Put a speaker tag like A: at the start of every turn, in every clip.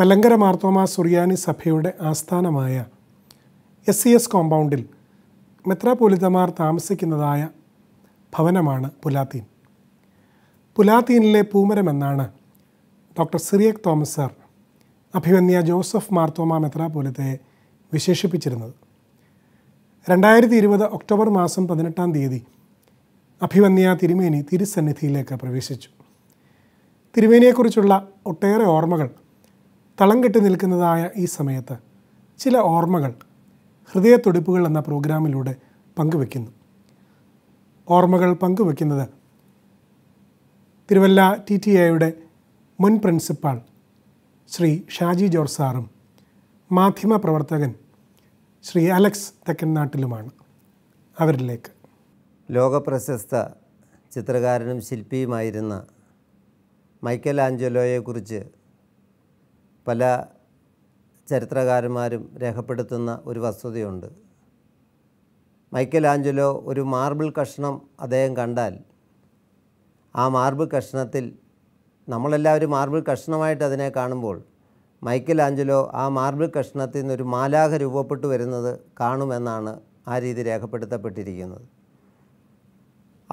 A: മലങ്കര മാർത്തോമ സുറിയാനി സഭയുടെ ആസ്ഥാനമായ S C S കോമ്പൗണ്ടിൽ മെത്രാപോലിത്തമാർ താമസിക്കുന്നതായ ഭവനമാണ് പുലാത്തീൻ പുലാത്തീനിലെ പൂമരമെന്നാണ് ഡോക്ടർ സിറിയക് തോമസ് സാർ അഭിമന്യ ജോസഫ് മാർത്തോമ മെത്രാപോലിത്തയെ വിശേഷിപ്പിച്ചിരുന്നത് രണ്ടായിരത്തി ഇരുപത് ഒക്ടോബർ മാസം പതിനെട്ടാം തീയതി അഭിമന്യ തിരുമേനി തിരുസന്നിധിയിലേക്ക് പ്രവേശിച്ചു തിരുമേനിയെക്കുറിച്ചുള്ള ഒട്ടേറെ ഓർമ്മകൾ തളം കെട്ടി നിൽക്കുന്നതായ ഈ സമയത്ത് ചില ഓർമ്മകൾ ഹൃദയത്തുടിപ്പുകൾ എന്ന പ്രോഗ്രാമിലൂടെ പങ്കുവെക്കുന്നു ഓർമ്മകൾ പങ്കുവെക്കുന്നത് തിരുവല്ല ടി ടി ഐയുടെ മുൻ പ്രിൻസിപ്പാൾ ശ്രീ ഷാജി ജോർജ് സാറും മാധ്യമ പ്രവർത്തകൻ ശ്രീ അലക്സ് നാട്ടിലുമാണ് അവരിലേക്ക്
B: ലോകപ്രശസ്ത ചിത്രകാരനും ശില്പിയുമായിരുന്ന മൈക്കൽ ആഞ്ചലോയെക്കുറിച്ച് പല ചരിത്രകാരന്മാരും രേഖപ്പെടുത്തുന്ന ഒരു വസ്തുതയുണ്ട് മൈക്കൽ ആഞ്ചലോ ഒരു മാർബിൾ കഷ്ണം അദ്ദേഹം കണ്ടാൽ ആ മാർബിൾ കഷ്ണത്തിൽ നമ്മളെല്ലാവരും മാർബിൾ കഷ്ണമായിട്ട് അതിനെ കാണുമ്പോൾ മൈക്കൽ ആഞ്ചലോ ആ മാർബിൾ കഷ്ണത്തിൽ നിന്നൊരു മാലാഖ രൂപപ്പെട്ടു വരുന്നത് കാണുമെന്നാണ് ആ രീതി രേഖപ്പെടുത്തപ്പെട്ടിരിക്കുന്നത്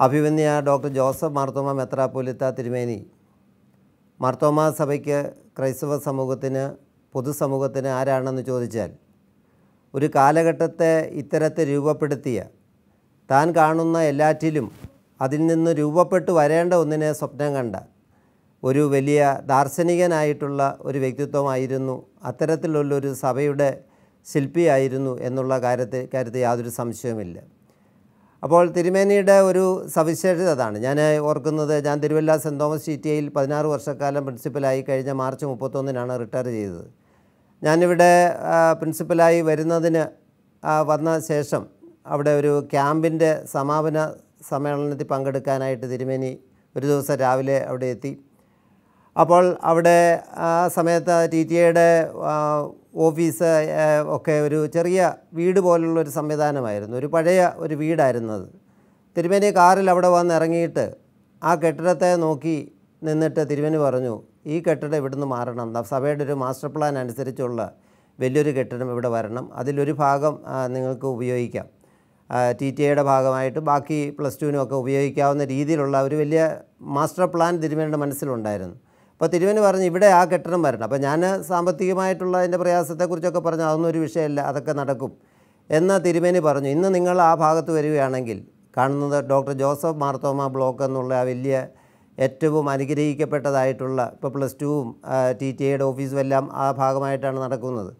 B: അഭിമന്യ ഡോക്ടർ ജോസഫ് മാർത്തോമ മെത്രാപ്പൊലിത്ത തിരുമേനി മാർത്തോമാ സഭയ്ക്ക് ക്രൈസ്തവ സമൂഹത്തിന് പൊതുസമൂഹത്തിന് ആരാണെന്ന് ചോദിച്ചാൽ ഒരു കാലഘട്ടത്തെ ഇത്തരത്തിൽ രൂപപ്പെടുത്തിയ താൻ കാണുന്ന എല്ലാറ്റിലും അതിൽ നിന്ന് രൂപപ്പെട്ടു വരേണ്ട ഒന്നിനെ സ്വപ്നം കണ്ട ഒരു വലിയ ദാർശനികനായിട്ടുള്ള ഒരു വ്യക്തിത്വമായിരുന്നു അത്തരത്തിലുള്ളൊരു സഭയുടെ ശില്പിയായിരുന്നു എന്നുള്ള കാര്യത്തെ കാര്യത്തിൽ യാതൊരു സംശയവുമില്ല അപ്പോൾ തിരുമേനിയുടെ ഒരു സവിശേഷത അതാണ് ഞാൻ ഓർക്കുന്നത് ഞാൻ Thiruvalla Saint Thomas C T ഐയിൽ പതിനാറ് വർഷക്കാലം പ്രിൻസിപ്പലായി കഴിഞ്ഞ മാർച്ച് മുപ്പത്തൊന്നിനാണ് റിട്ടയർ ചെയ്തത് ഞാനിവിടെ പ്രിൻസിപ്പലായി വരുന്നതിന് വന്ന ശേഷം അവിടെ ഒരു ക്യാമ്പിൻ്റെ സമാപന സമ്മേളനത്തിൽ പങ്കെടുക്കാനായിട്ട് തിരുമേനി ഒരു ദിവസം രാവിലെ അവിടെ എത്തി അപ്പോൾ അവിടെ ആ സമയത്ത് ടി ടി ഐയുടെ ഓഫീസ് ഒക്കെ ഒരു ചെറിയ വീട് പോലുള്ള ഒരു സംവിധാനമായിരുന്നു ഒരു പഴയ ഒരു വീടായിരുന്നത് തിരുമേനി കാറിൽ അവിടെ വന്ന് ഇറങ്ങിയിട്ട് ആ കെട്ടിടത്തെ നോക്കി നിന്നിട്ട് തിരുമേനി പറഞ്ഞു ഈ കെട്ടിടം ഇവിടുന്ന് മാറണം സഭയുടെ ഒരു മാസ്റ്റർ പ്ലാൻ അനുസരിച്ചുള്ള വലിയൊരു കെട്ടിടം ഇവിടെ വരണം അതിലൊരു ഭാഗം നിങ്ങൾക്ക് ഉപയോഗിക്കാം ടി ടി ഐയുടെ ഭാഗമായിട്ട് ബാക്കി പ്ലസ് ടുവിനും ഒക്കെ ഉപയോഗിക്കാവുന്ന രീതിയിലുള്ള ഒരു വലിയ മാസ്റ്റർ പ്ലാൻ തിരുമേനിയുടെ മനസ്സിലുണ്ടായിരുന്നു അപ്പോൾ തിരുവന് പറഞ്ഞു ഇവിടെ ആ കെട്ടിടം വരണം അപ്പോൾ ഞാൻ സാമ്പത്തികമായിട്ടുള്ള അതിൻ്റെ പ്രയാസത്തെക്കുറിച്ചൊക്കെ പറഞ്ഞു അതൊന്നും ഒരു വിഷയമല്ല അതൊക്കെ നടക്കും എന്നാൽ തിരുമേനി പറഞ്ഞു ഇന്ന് നിങ്ങൾ ആ ഭാഗത്ത് വരികയാണെങ്കിൽ കാണുന്നത് ഡോക്ടർ ജോസഫ് മാർത്തോമ ബ്ലോക്ക് എന്നുള്ള ആ വലിയ ഏറ്റവും അനുഗ്രഹിക്കപ്പെട്ടതായിട്ടുള്ള ഇപ്പോൾ പ്ലസ് ടുവും ടി ടി എയുടെ ഓഫീസും എല്ലാം ആ ഭാഗമായിട്ടാണ് നടക്കുന്നത്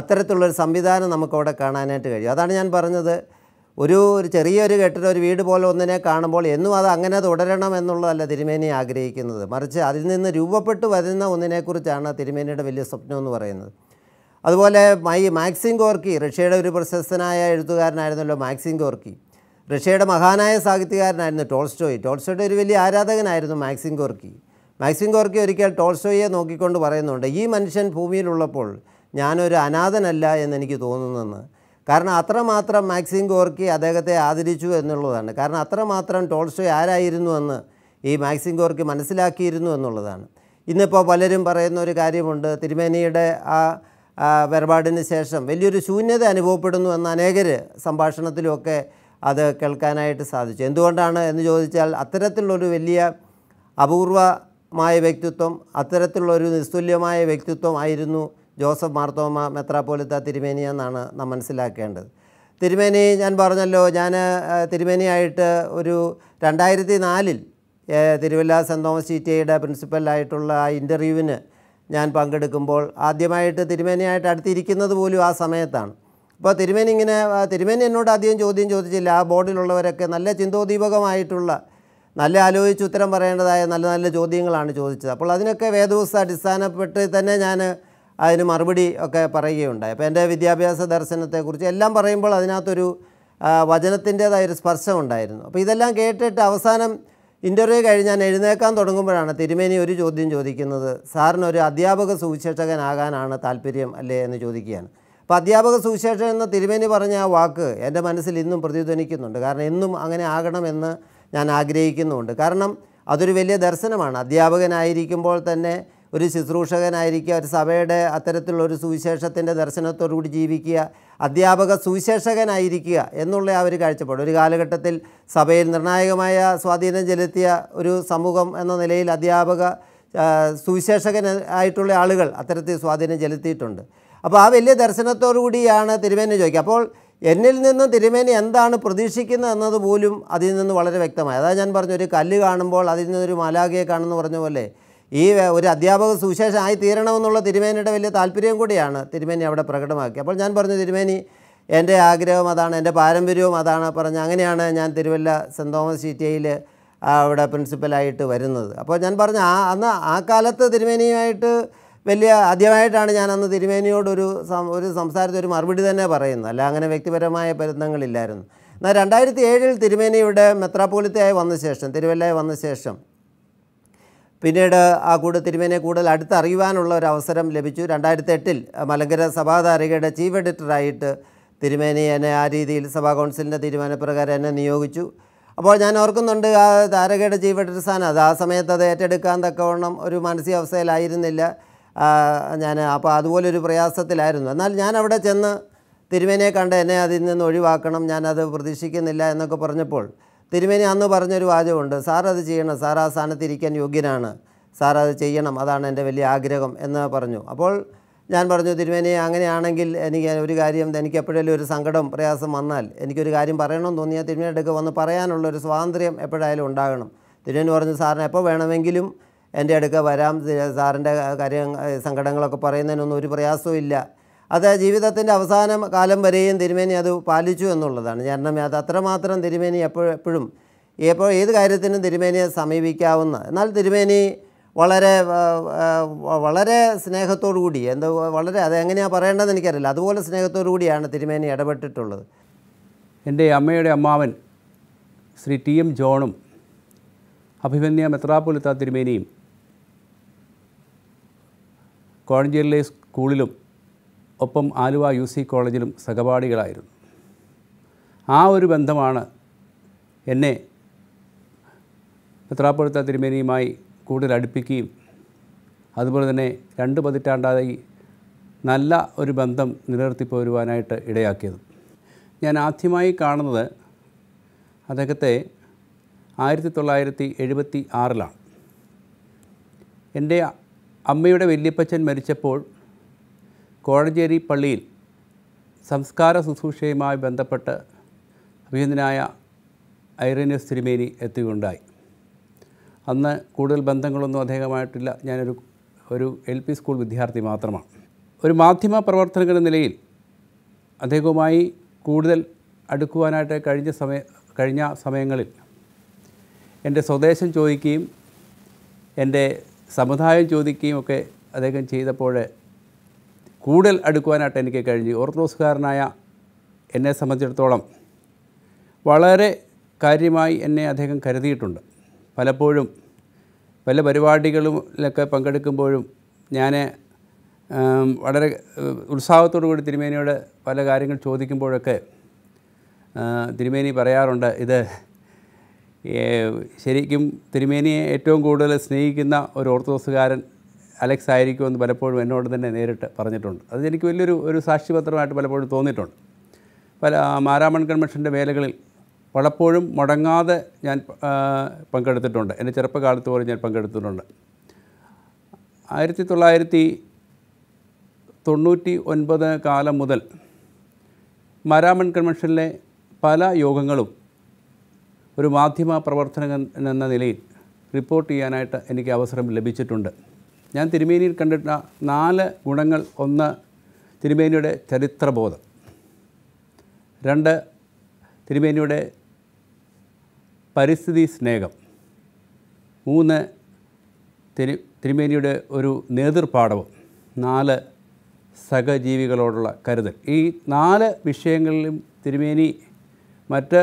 B: അത്തരത്തിലുള്ളൊരു സംവിധാനം നമുക്കവിടെ കാണാനായിട്ട് കഴിയും അതാണ് ഞാൻ പറഞ്ഞത് ഒരു ഒരു ചെറിയൊരു കെട്ടിടം ഒരു വീട് പോലെ ഒന്നിനെ കാണുമ്പോൾ എന്നും അത് അങ്ങനെ തുടരണം എന്നുള്ളതല്ല തിരുമേനി ആഗ്രഹിക്കുന്നത് മറിച്ച് അതിൽ നിന്ന് രൂപപ്പെട്ടു വരുന്ന ഒന്നിനെക്കുറിച്ചാണ് തിരുമേനിയുടെ വലിയ സ്വപ്നം എന്ന് പറയുന്നത് അതുപോലെ മൈ മാക്സിം ഗോർക്കി റഷ്യയുടെ ഒരു പ്രശസ്തനായ എഴുത്തുകാരനായിരുന്നല്ലോ മാക്സിം ഗോർക്കി റഷ്യയുടെ മഹാനായ സാഹിത്യകാരനായിരുന്നു ടോൾസ്റ്റോയി ടോൾസ്റ്റോയുടെ ഒരു വലിയ ആരാധകനായിരുന്നു മാക്സിം ഗോർക്കി മാക്സിം ഗോർക്കി ഒരിക്കൽ ടോൾസ്റ്റോയെ നോക്കിക്കൊണ്ട് പറയുന്നുണ്ട് ഈ മനുഷ്യൻ ഭൂമിയിലുള്ളപ്പോൾ ഞാനൊരു അനാഥനല്ല എന്നെനിക്ക് തോന്നുന്നെന്ന് കാരണം അത്രമാത്രം മാക്സിം ഗോർക്കി അദ്ദേഹത്തെ ആദരിച്ചു എന്നുള്ളതാണ് കാരണം അത്രമാത്രം ടോൾസ്റ്റോ ആരായിരുന്നു എന്ന് ഈ മാക്സിം ഗോർക്കി മനസ്സിലാക്കിയിരുന്നു എന്നുള്ളതാണ് ഇന്നിപ്പോൾ പലരും പറയുന്ന ഒരു കാര്യമുണ്ട് തിരുമേനിയുടെ ആ വേർപാടിന് ശേഷം വലിയൊരു ശൂന്യത അനുഭവപ്പെടുന്നു എന്ന് അനേകർ സംഭാഷണത്തിലുമൊക്കെ അത് കേൾക്കാനായിട്ട് സാധിച്ചു എന്തുകൊണ്ടാണ് എന്ന് ചോദിച്ചാൽ അത്തരത്തിലുള്ളൊരു വലിയ അപൂർവമായ വ്യക്തിത്വം അത്തരത്തിലുള്ളൊരു നിസ്തുല്യമായ വ്യക്തിത്വം ആയിരുന്നു ജോസഫ് മാർത്തോമ മെത്രാപ്പോലിത്ത തിരുമേനി എന്നാണ് നാം മനസ്സിലാക്കേണ്ടത് തിരുമേനി ഞാൻ പറഞ്ഞല്ലോ ഞാൻ തിരുമേനിയായിട്ട് ഒരു രണ്ടായിരത്തി നാലിൽ Thiruvalla Saint Thomas C T ഐയുടെ പ്രിൻസിപ്പലായിട്ടുള്ള ആ ഇൻ്റർവ്യൂവിന് ഞാൻ പങ്കെടുക്കുമ്പോൾ ആദ്യമായിട്ട് തിരുമേനിയായിട്ട് അടുത്തിരിക്കുന്നത് പോലും ആ സമയത്താണ് അപ്പോൾ തിരുമേനി ഇങ്ങനെ തിരുമേനി എന്നോട് അധികം ചോദ്യം ചോദിച്ചില്ല ആ ബോർഡിലുള്ളവരൊക്കെ നല്ല ചിന്തോദ്ദീപകമായിട്ടുള്ള നല്ല ആലോചിച്ച് ഉത്തരം പറയേണ്ടതായ നല്ല നല്ല ചോദ്യങ്ങളാണ് ചോദിച്ചത് അപ്പോൾ അതിനൊക്കെ വേദവസ്ഥ അടിസ്ഥാനപ്പെട്ട് തന്നെ ഞാൻ അതിന് മറുപടി ഒക്കെ പറയുകയുണ്ടായി അപ്പോൾ എൻ്റെ വിദ്യാഭ്യാസ ദർശനത്തെക്കുറിച്ച് എല്ലാം പറയുമ്പോൾ അതിനകത്തൊരു വചനത്തിൻ്റേതായൊരു സ്പർശം ഉണ്ടായിരുന്നു അപ്പോൾ ഇതെല്ലാം കേട്ടിട്ട് അവസാനം ഇൻ്റർവ്യൂ കഴിഞ്ഞ് ഞാൻ എഴുന്നേക്കാൻ തുടങ്ങുമ്പോഴാണ് തിരുമേനി ഒരു ചോദ്യം ചോദിക്കുന്നത് സാറിനൊരു അധ്യാപക സുവിശേഷകനാകാനാണ് താല്പര്യം അല്ലേ എന്ന് ചോദിക്കുകയാണ് അപ്പോൾ അധ്യാപക സുവിശേഷകൻ എന്ന തിരുമേനി പറഞ്ഞ ആ വാക്ക് എൻ്റെ മനസ്സിൽ ഇന്നും പ്രതിധ്വനിക്കുന്നുണ്ട് കാരണം എന്നും അങ്ങനെ ആകണമെന്ന് ഞാൻ ആഗ്രഹിക്കുന്നുണ്ട് കാരണം അതൊരു വലിയ ദർശനമാണ് അധ്യാപകനായിരിക്കുമ്പോൾ തന്നെ ഒരു ശുശ്രൂഷകനായിരിക്കുക ഒരു സഭയുടെ അത്തരത്തിലുള്ള ഒരു സുവിശേഷത്തിൻ്റെ ദർശനത്തോടുകൂടി ജീവിക്കുക അധ്യാപക സുവിശേഷകനായിരിക്കുക എന്നുള്ള ആ ഒരു കാഴ്ചപ്പാട് ഒരു കാലഘട്ടത്തിൽ സഭയിൽ നിർണായകമായ സ്വാധീനം ചെലുത്തിയ ഒരു സമൂഹം എന്ന നിലയിൽ അധ്യാപക സുവിശേഷകൻ ആയിട്ടുള്ള ആളുകൾ അത്തരത്തിൽ സ്വാധീനം ചെലുത്തിയിട്ടുണ്ട് അപ്പോൾ ആ വലിയ ദർശനത്തോടുകൂടിയാണ് കൂടിയാണ് തിരുമേനി ചോദിക്കുക അപ്പോൾ എന്നിൽ നിന്ന് തിരുമേനി എന്താണ് പ്രതീക്ഷിക്കുന്നത് എന്നത് പോലും അതിൽ നിന്ന് വളരെ വ്യക്തമായി അതായത് ഞാൻ പറഞ്ഞു ഒരു കല്ല് കാണുമ്പോൾ അതിൽ നിന്നൊരു മാലാഖയെ കാണുമെന്ന് പറഞ്ഞ പോലെ ഈ ഒരു അധ്യാപക സുവിശേഷമായി തീരണമെന്നുള്ള തിരുമേനിയുടെ വലിയ താല്പര്യം കൂടിയാണ് തിരുമേനി അവിടെ പ്രകടമാക്കി അപ്പോൾ ഞാൻ പറഞ്ഞു തിരുമേനി എൻ്റെ ആഗ്രഹം അതാണ് എൻ്റെ പാരമ്പര്യവും അതാണ് പറഞ്ഞ് അങ്ങനെയാണ് ഞാൻ തിരുവല്ല സെൻറ് തോമസ് സിറ്റിയിൽ അവിടെ പ്രിൻസിപ്പലായിട്ട് വരുന്നത് അപ്പോൾ ഞാൻ പറഞ്ഞു ആ അന്ന് ആ കാലത്ത് തിരുമേനിയുമായിട്ട് വലിയ ആദ്യമായിട്ടാണ് ഞാൻ അന്ന് തിരുമേനിയോടൊരു ഒരു സംസാരത്തിൽ ഒരു മറുപടി തന്നെ പറയുന്നത് അല്ല അങ്ങനെ വ്യക്തിപരമായ ബന്ധങ്ങളില്ലായിരുന്നു എന്നാൽ രണ്ടായിരത്തി ഏഴിൽ തിരുമേനിയുടെ മെത്രാപോളിത്തയായി വന്ന ശേഷം തിരുവല്ലയായി വന്ന ശേഷം പിന്നീട് ആ കൂടെ തിരുമേനെ കൂടുതൽ അടുത്തറിയുവാനുള്ള ഒരു അവസരം ലഭിച്ചു രണ്ടായിരത്തി എട്ടിൽ മലങ്കര സഭാധാരികയുടെ ചീഫ് എഡിറ്ററായിട്ട് തിരുമേനി എന്നെ ആ രീതിയിൽ സഭാ കൗൺസിലിൻ്റെ തീരുമാനപ്രകാരം എന്നെ നിയോഗിച്ചു അപ്പോൾ ഞാൻ ഓർക്കുന്നുണ്ട് ആ താരകയുടെ ചീഫ് എഡിറ്റർ സ്ഥാനം അത് ആ സമയത്ത് അത് ഏറ്റെടുക്കാൻ തക്കവണ്ണം ഒരു മാനസികാവസ്ഥയിലായിരുന്നില്ല ഞാൻ അപ്പോൾ അതുപോലൊരു പ്രയാസത്തിലായിരുന്നു എന്നാൽ ഞാൻ അവിടെ ചെന്ന് തിരുമേനിയെ കണ്ട് എന്നെ അതിൽ നിന്ന് ഒഴിവാക്കണം ഞാനത് പ്രതീക്ഷിക്കുന്നില്ല എന്നൊക്കെ പറഞ്ഞപ്പോൾ തിരുമേനി അന്ന് പറഞ്ഞൊരു വാചകമുണ്ട് സാർ അത് ചെയ്യണം സാർ ആ സ്ഥാനത്തിരിക്കാൻ യോഗ്യനാണ് സാർ അത് ചെയ്യണം അതാണ് എൻ്റെ വലിയ ആഗ്രഹം എന്ന് പറഞ്ഞു അപ്പോൾ ഞാൻ പറഞ്ഞു തിരുമേനി അങ്ങനെയാണെങ്കിൽ എനിക്ക് ഒരു കാര്യം എനിക്ക് എപ്പോഴെങ്കിലും ഒരു സങ്കടം പ്രയാസം വന്നാൽ എനിക്കൊരു കാര്യം പറയണമെന്ന് തോന്നിയാൽ തിരുമേനിയുടെ വന്ന് പറയാനുള്ള ഒരു സ്വാതന്ത്ര്യം എപ്പോഴായാലും ഉണ്ടാകണം തിരുമേനി പറഞ്ഞു സാറിന് എപ്പോൾ വേണമെങ്കിലും എൻ്റെ അടുക്ക വരാം സാറിൻ്റെ കാര്യം സങ്കടങ്ങളൊക്കെ പറയുന്നതിനൊന്നും ഒരു പ്രയാസവും ഇല്ല അത് ജീവിതത്തിൻ്റെ അവസാന കാലം വരെയും തിരുമേനി അത് പാലിച്ചു എന്നുള്ളതാണ് കാരണം അത് അത്രമാത്രം തിരുമേനി എപ്പോഴെപ്പോഴും എപ്പോൾ ഏത് കാര്യത്തിനും തിരുമേനിയെ സമീപിക്കാവുന്ന എന്നാൽ തിരുമേനി വളരെ വളരെ സ്നേഹത്തോടു കൂടി എന്തോ വളരെ അത് എങ്ങനെയാണ് പറയേണ്ടതെന്ന് എനിക്കറിയില്ല അതുപോലെ സ്നേഹത്തോടു കൂടിയാണ്
C: തിരുമേനി ഇടപെട്ടിട്ടുള്ളത് എൻ്റെ അമ്മയുടെ അമ്മാവൻ ശ്രീ ടി എം ജോണും അഭിമന്യ മെത്രാപൊലിത്ത തിരുമേനിയും കോഴഞ്ചേരിയിലെ സ്കൂളിലും ഒപ്പം ആലുവ യു സി കോളേജിലും സഹപാഠികളായിരുന്നു ആ ഒരു ബന്ധമാണ് എന്നെ പത്രാപ്പുഴത്ത തിരുമേനിയുമായി കൂടുതൽ അടുപ്പിക്കുകയും അതുപോലെ തന്നെ രണ്ട് പതിറ്റാണ്ടായി നല്ല ഒരു ബന്ധം പോരുവാനായിട്ട് ഇടയാക്കിയത് ഞാൻ ആദ്യമായി കാണുന്നത് അദ്ദേഹത്തെ ആയിരത്തി തൊള്ളായിരത്തി എഴുപത്തി ആറിലാണ് എൻ്റെ അമ്മയുടെ വല്യപ്പച്ചൻ മരിച്ചപ്പോൾ കോഴഞ്ചേരി പള്ളിയിൽ സംസ്കാര ശുശ്രൂഷയുമായി ബന്ധപ്പെട്ട് അഭിയന്തനായ ഐറേനിയസ് തിരുമേനി എത്തുകയുണ്ടായി അന്ന് കൂടുതൽ ബന്ധങ്ങളൊന്നും അദ്ദേഹമായിട്ടില്ല ഞാനൊരു ഒരു എൽ പി സ്കൂൾ വിദ്യാർത്ഥി മാത്രമാണ് ഒരു മാധ്യമ പ്രവർത്തകൻ നിലയിൽ അദ്ദേഹവുമായി കൂടുതൽ അടുക്കുവാനായിട്ട് കഴിഞ്ഞ സമയ കഴിഞ്ഞ സമയങ്ങളിൽ എൻ്റെ സ്വദേശം ചോദിക്കുകയും എൻ്റെ സമുദായം ചോദിക്കുകയും ഒക്കെ അദ്ദേഹം ചെയ്തപ്പോൾ കൂടുതൽ അടുക്കുവാനായിട്ട് എനിക്ക് കഴിഞ്ഞു ഓർത്തഡോക്സുകാരനായ എന്നെ സംബന്ധിച്ചിടത്തോളം വളരെ കാര്യമായി എന്നെ അദ്ദേഹം കരുതിയിട്ടുണ്ട് പലപ്പോഴും പല പരിപാടികളിലൊക്കെ പങ്കെടുക്കുമ്പോഴും ഞാൻ വളരെ ഉത്സാഹത്തോടു കൂടി തിരുമേനിയോട് പല കാര്യങ്ങൾ ചോദിക്കുമ്പോഴൊക്കെ തിരുമേനി പറയാറുണ്ട് ഇത് ശരിക്കും തിരുമേനിയെ ഏറ്റവും കൂടുതൽ സ്നേഹിക്കുന്ന ഒരു ഓർത്തഡോക്സുകാരൻ അലക്സ് ആയിരിക്കുമെന്ന് പലപ്പോഴും എന്നോട് തന്നെ നേരിട്ട് പറഞ്ഞിട്ടുണ്ട് അത് എനിക്ക് വലിയൊരു ഒരു സാക്ഷിപത്രമായിട്ട് പലപ്പോഴും തോന്നിയിട്ടുണ്ട് പല മാരാമൺ കൺവെൻഷൻ്റെ വേലകളിൽ പലപ്പോഴും മുടങ്ങാതെ ഞാൻ പങ്കെടുത്തിട്ടുണ്ട് എൻ്റെ ചെറുപ്പകാലത്ത് പോലും ഞാൻ പങ്കെടുത്തിട്ടുണ്ട് ആയിരത്തി തൊള്ളായിരത്തി തൊണ്ണൂറ്റി ഒൻപത് കാലം മുതൽ മാരാമൺ കൺവെൻഷനിലെ പല യോഗങ്ങളും ഒരു മാധ്യമ പ്രവർത്തന എന്ന നിലയിൽ റിപ്പോർട്ട് ചെയ്യാനായിട്ട് എനിക്ക് അവസരം ലഭിച്ചിട്ടുണ്ട് ഞാൻ തിരുമേനിയിൽ കണ്ടിട്ട നാല് ഗുണങ്ങൾ ഒന്ന് തിരുമേനിയുടെ ചരിത്രബോധം രണ്ട് തിരുമേനിയുടെ പരിസ്ഥിതി സ്നേഹം മൂന്ന് തിരു തിരുമേനിയുടെ ഒരു നേതൃപാഠവും നാല് സഹജീവികളോടുള്ള കരുതൽ ഈ നാല് വിഷയങ്ങളിലും തിരുമേനി മറ്റ്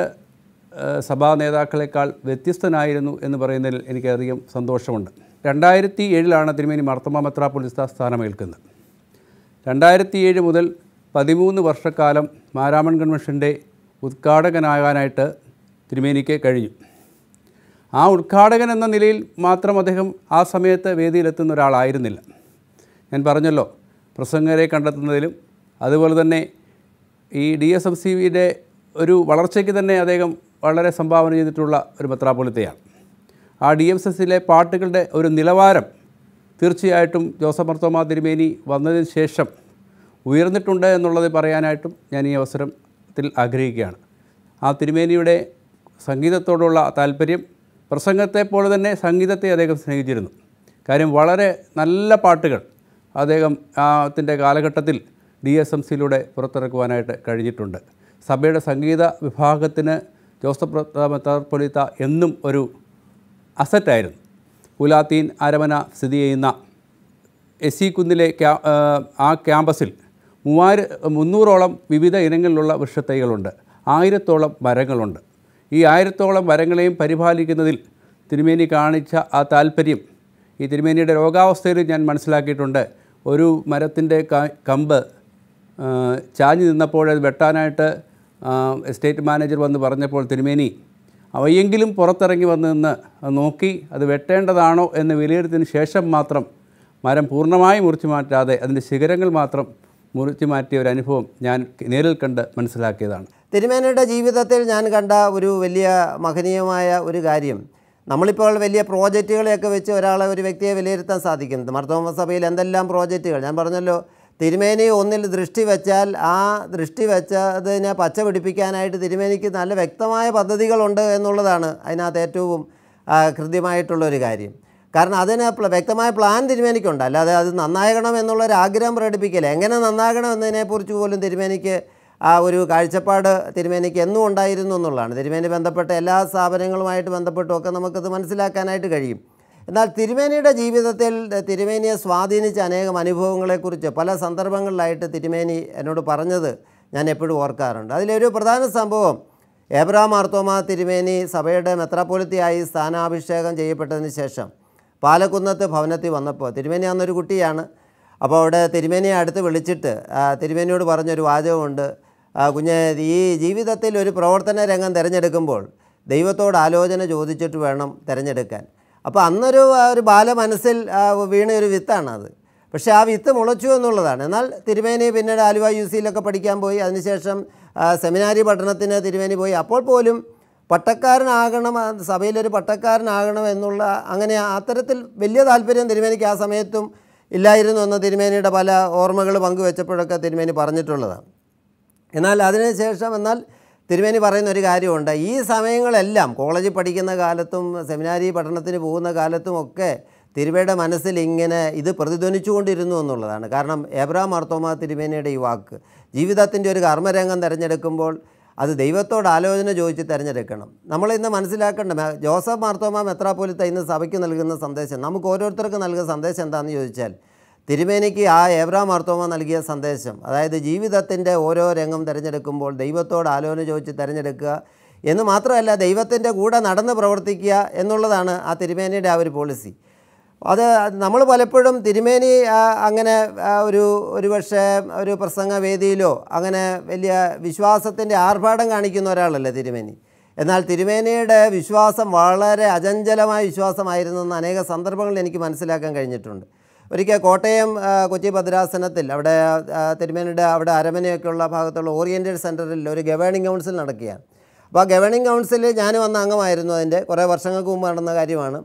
C: സഭാ നേതാക്കളെക്കാൾ വ്യത്യസ്തനായിരുന്നു എന്ന് പറയുന്നതിൽ എനിക്കധികം സന്തോഷമുണ്ട് രണ്ടായിരത്തി ഏഴിലാണ് തിരുമേനി മർത്തമ മെത്രാപ്പൊലിസ്ത സ്ഥാനമേൽക്കുന്നത് രണ്ടായിരത്തി ഏഴ് മുതൽ പതിമൂന്ന് വർഷക്കാലം മാരാമൺ കൺവെൻഷൻ്റെ ഉദ്ഘാടകനാകാനായിട്ട് തിരുമേനിക്ക് കഴിഞ്ഞു ആ ഉദ്ഘാടകൻ എന്ന നിലയിൽ മാത്രം അദ്ദേഹം ആ സമയത്ത് വേദിയിലെത്തുന്ന ഒരാളായിരുന്നില്ല ഞാൻ പറഞ്ഞല്ലോ പ്രസംഗരെ കണ്ടെത്തുന്നതിലും അതുപോലെ തന്നെ ഈ ഡി എസ് എം സി വിയുടെ ഒരു വളർച്ചയ്ക്ക് തന്നെ അദ്ദേഹം വളരെ സംഭാവന ചെയ്തിട്ടുള്ള ഒരു മെത്രാപ്പൊളിത്തയാണ് ആ ഡി എം എസിലെ പാട്ടുകളുടെ ഒരു നിലവാരം തീർച്ചയായിട്ടും ജോസഫ് മർത്തോമ തിരുമേനി വന്നതിന് ശേഷം ഉയർന്നിട്ടുണ്ട് എന്നുള്ളത് പറയാനായിട്ടും ഞാൻ ഈ അവസരത്തിൽ ആഗ്രഹിക്കുകയാണ് ആ തിരുമേനിയുടെ സംഗീതത്തോടുള്ള താല്പര്യം പ്രസംഗത്തെ പോലെ തന്നെ സംഗീതത്തെ അദ്ദേഹം സ്നേഹിച്ചിരുന്നു കാര്യം വളരെ നല്ല പാട്ടുകൾ അദ്ദേഹം അതിൻ്റെ കാലഘട്ടത്തിൽ ഡി എസ് എം സിയിലൂടെ പുറത്തിറക്കുവാനായിട്ട് കഴിഞ്ഞിട്ടുണ്ട് സഭയുടെ സംഗീത വിഭാഗത്തിന് ജോസഫ് മെത്താർപ്പൊലിത്ത എന്നും ഒരു അസറ്റായിരുന്നു ഉലാത്തീൻ അരമന സ്ഥിതി ചെയ്യുന്ന എസ് സി കുന്നിലെ ആ ക്യാമ്പസിൽ മൂവായിര മുന്നൂറോളം വിവിധ ഇനങ്ങളിലുള്ള വൃക്ഷത്തൈകളുണ്ട് ആയിരത്തോളം മരങ്ങളുണ്ട് ഈ ആയിരത്തോളം മരങ്ങളെയും പരിപാലിക്കുന്നതിൽ തിരുമേനി കാണിച്ച ആ താല്പര്യം ഈ തിരുമേനിയുടെ രോഗാവസ്ഥയിൽ ഞാൻ മനസ്സിലാക്കിയിട്ടുണ്ട് ഒരു മരത്തിൻ്റെ കമ്പ് ചാഞ്ഞു നിന്നപ്പോൾ വെട്ടാനായിട്ട് എസ്റ്റേറ്റ് മാനേജർ വന്ന് പറഞ്ഞപ്പോൾ തിരുമേനി അവയെങ്കിലും പുറത്തിറങ്ങി വന്ന് നിന്ന് നോക്കി അത് വെട്ടേണ്ടതാണോ എന്ന് വിലയിരുത്തിന് ശേഷം മാത്രം മരം പൂർണ്ണമായി മുറിച്ചു മാറ്റാതെ അതിൻ്റെ ശിഖരങ്ങൾ മാത്രം മുറിച്ചു മാറ്റിയ ഒരു അനുഭവം ഞാൻ നേരിൽ കണ്ട് മനസ്സിലാക്കിയതാണ്
B: തിരുമേനയുടെ ജീവിതത്തിൽ ഞാൻ കണ്ട ഒരു വലിയ മഹനീയമായ ഒരു കാര്യം നമ്മളിപ്പോൾ വലിയ പ്രോജക്റ്റുകളെയൊക്കെ വെച്ച് ഒരാളെ ഒരു വ്യക്തിയെ വിലയിരുത്താൻ സാധിക്കും മർത്തോമസഭയിൽ സഭയിൽ എന്തെല്ലാം പ്രോജക്റ്റുകൾ ഞാൻ പറഞ്ഞല്ലോ തിരുമേനി ഒന്നിൽ ദൃഷ്ടി വെച്ചാൽ ആ ദൃഷ്ടി വെച്ചതിനെ പച്ച പിടിപ്പിക്കാനായിട്ട് തിരുമേനിക്ക് നല്ല വ്യക്തമായ പദ്ധതികളുണ്ട് എന്നുള്ളതാണ് അതിനകത്ത് ഏറ്റവും കൃത്യമായിട്ടുള്ളൊരു കാര്യം കാരണം അതിന് വ്യക്തമായ പ്ലാൻ തിരുമേനിക്കുണ്ട് അല്ലാതെ അത് നന്നാകണം എന്നുള്ളൊരാഗ്രഹം ആഗ്രഹം പ്രകടിപ്പിക്കില്ല എങ്ങനെ നന്നാകണം എന്നതിനെക്കുറിച്ച് പോലും തിരുമേനിക്ക് ആ ഒരു കാഴ്ചപ്പാട് തിരുമേനിക്ക് എന്നും ഉണ്ടായിരുന്നു എന്നുള്ളതാണ് തിരുമേനി ബന്ധപ്പെട്ട എല്ലാ സ്ഥാപനങ്ങളുമായിട്ട് ബന്ധപ്പെട്ടുമൊക്കെ നമുക്കത് മനസ്സിലാക്കാനായിട്ട് കഴിയും എന്നാൽ തിരുമേനിയുടെ ജീവിതത്തിൽ തിരുമേനിയെ സ്വാധീനിച്ച അനേകം അനുഭവങ്ങളെക്കുറിച്ച് പല സന്ദർഭങ്ങളിലായിട്ട് തിരുമേനി എന്നോട് പറഞ്ഞത് ഞാൻ എപ്പോഴും ഓർക്കാറുണ്ട് അതിലൊരു പ്രധാന സംഭവം ഏബ്രാം മാർത്തോമ തിരുമേനി സഭയുടെ മെത്രാപ്പൊലിത്തിയായി സ്ഥാനാഭിഷേകം ചെയ്യപ്പെട്ടതിന് ശേഷം പാലക്കുന്നത്ത് ഭവനത്തിൽ വന്നപ്പോൾ തിരുമേനി അന്നൊരു കുട്ടിയാണ് അപ്പോൾ അവിടെ തിരുമേനിയെ അടുത്ത് വിളിച്ചിട്ട് തിരുമേനിയോട് പറഞ്ഞൊരു വാചകമുണ്ട് കുഞ്ഞെ ഈ ജീവിതത്തിൽ ഒരു പ്രവർത്തന രംഗം തിരഞ്ഞെടുക്കുമ്പോൾ ദൈവത്തോട് ആലോചന ചോദിച്ചിട്ട് വേണം തിരഞ്ഞെടുക്കാൻ അപ്പോൾ അന്നൊരു ഒരു മനസ്സിൽ വീണ ഒരു വിത്താണത് പക്ഷേ ആ വിത്ത് മുളച്ചു എന്നുള്ളതാണ് എന്നാൽ തിരുമേനി പിന്നീട് ആലുവ യു സിയിലൊക്കെ പഠിക്കാൻ പോയി അതിനുശേഷം സെമിനാരി പഠനത്തിന് തിരുമേനി പോയി അപ്പോൾ പോലും പട്ടക്കാരനാകണം സഭയിലൊരു പട്ടക്കാരനാകണം എന്നുള്ള അങ്ങനെ അത്തരത്തിൽ വലിയ താല്പര്യം തിരുമേനിക്ക് ആ സമയത്തും ഇല്ലായിരുന്നു എന്ന തിരുമേനിയുടെ പല ഓർമ്മകൾ പങ്കുവെച്ചപ്പോഴൊക്കെ തിരുമേനി പറഞ്ഞിട്ടുള്ളതാണ് എന്നാൽ അതിനുശേഷം എന്നാൽ തിരുമേനി പറയുന്ന ഒരു കാര്യമുണ്ട് ഈ സമയങ്ങളെല്ലാം കോളേജിൽ പഠിക്കുന്ന കാലത്തും സെമിനാരി പഠനത്തിന് പോകുന്ന കാലത്തും ഒക്കെ തിരുവയുടെ മനസ്സിൽ ഇങ്ങനെ ഇത് പ്രതിധ്വനിച്ചുകൊണ്ടിരുന്നു എന്നുള്ളതാണ് കാരണം ഏബ്രാം മാർത്തോമ തിരുമേനിയുടെ ഈ വാക്ക് ജീവിതത്തിൻ്റെ ഒരു കർമ്മരംഗം തിരഞ്ഞെടുക്കുമ്പോൾ അത് ദൈവത്തോട് ആലോചന ചോദിച്ച് തിരഞ്ഞെടുക്കണം നമ്മൾ ഇന്ന് മനസ്സിലാക്കേണ്ട ജോസഫ് മാർത്തോമ മെത്രാപോലിത്ത ഇന്ന് സഭയ്ക്ക് നൽകുന്ന സന്ദേശം നമുക്ക് ഓരോരുത്തർക്കും നൽകുന്ന സന്ദേശം എന്താണെന്ന് ചോദിച്ചാൽ തിരുമേനിക്ക് ആ ഏബ്രാം അർത്തോമ നൽകിയ സന്ദേശം അതായത് ജീവിതത്തിൻ്റെ ഓരോ രംഗം തിരഞ്ഞെടുക്കുമ്പോൾ ദൈവത്തോട് ആലോചന ചോദിച്ച് തിരഞ്ഞെടുക്കുക എന്ന് മാത്രമല്ല ദൈവത്തിൻ്റെ കൂടെ നടന്ന് പ്രവർത്തിക്കുക എന്നുള്ളതാണ് ആ തിരുമേനിയുടെ ആ ഒരു പോളിസി അത് നമ്മൾ പലപ്പോഴും തിരുമേനി അങ്ങനെ ഒരു ഒരു പക്ഷേ ഒരു പ്രസംഗവേദിയിലോ അങ്ങനെ വലിയ വിശ്വാസത്തിൻ്റെ ആർഭാടം കാണിക്കുന്ന ഒരാളല്ല തിരുമേനി എന്നാൽ തിരുമേനിയുടെ വിശ്വാസം വളരെ അചഞ്ചലമായ വിശ്വാസമായിരുന്നു എന്ന് അനേക സന്ദർഭങ്ങളിൽ എനിക്ക് മനസ്സിലാക്കാൻ കഴിഞ്ഞിട്ടുണ്ട് ഒരിക്കൽ കോട്ടയം കൊച്ചി ഭദ്രാസനത്തിൽ അവിടെ തിരുമേനിയുടെ അവിടെ അരമനയൊക്കെയുള്ള ഭാഗത്തുള്ള ഓറിയൻറ്റഡ് സെൻറ്ററിൽ ഒരു ഗവേണിംഗ് കൗൺസിൽ നടക്കുകയാണ് അപ്പോൾ ആ ഗവേണിംഗ് കൗൺസിൽ ഞാൻ വന്ന അംഗമായിരുന്നു അതിൻ്റെ കുറേ വർഷങ്ങൾക്ക് മുമ്പ് നടന്ന കാര്യമാണ്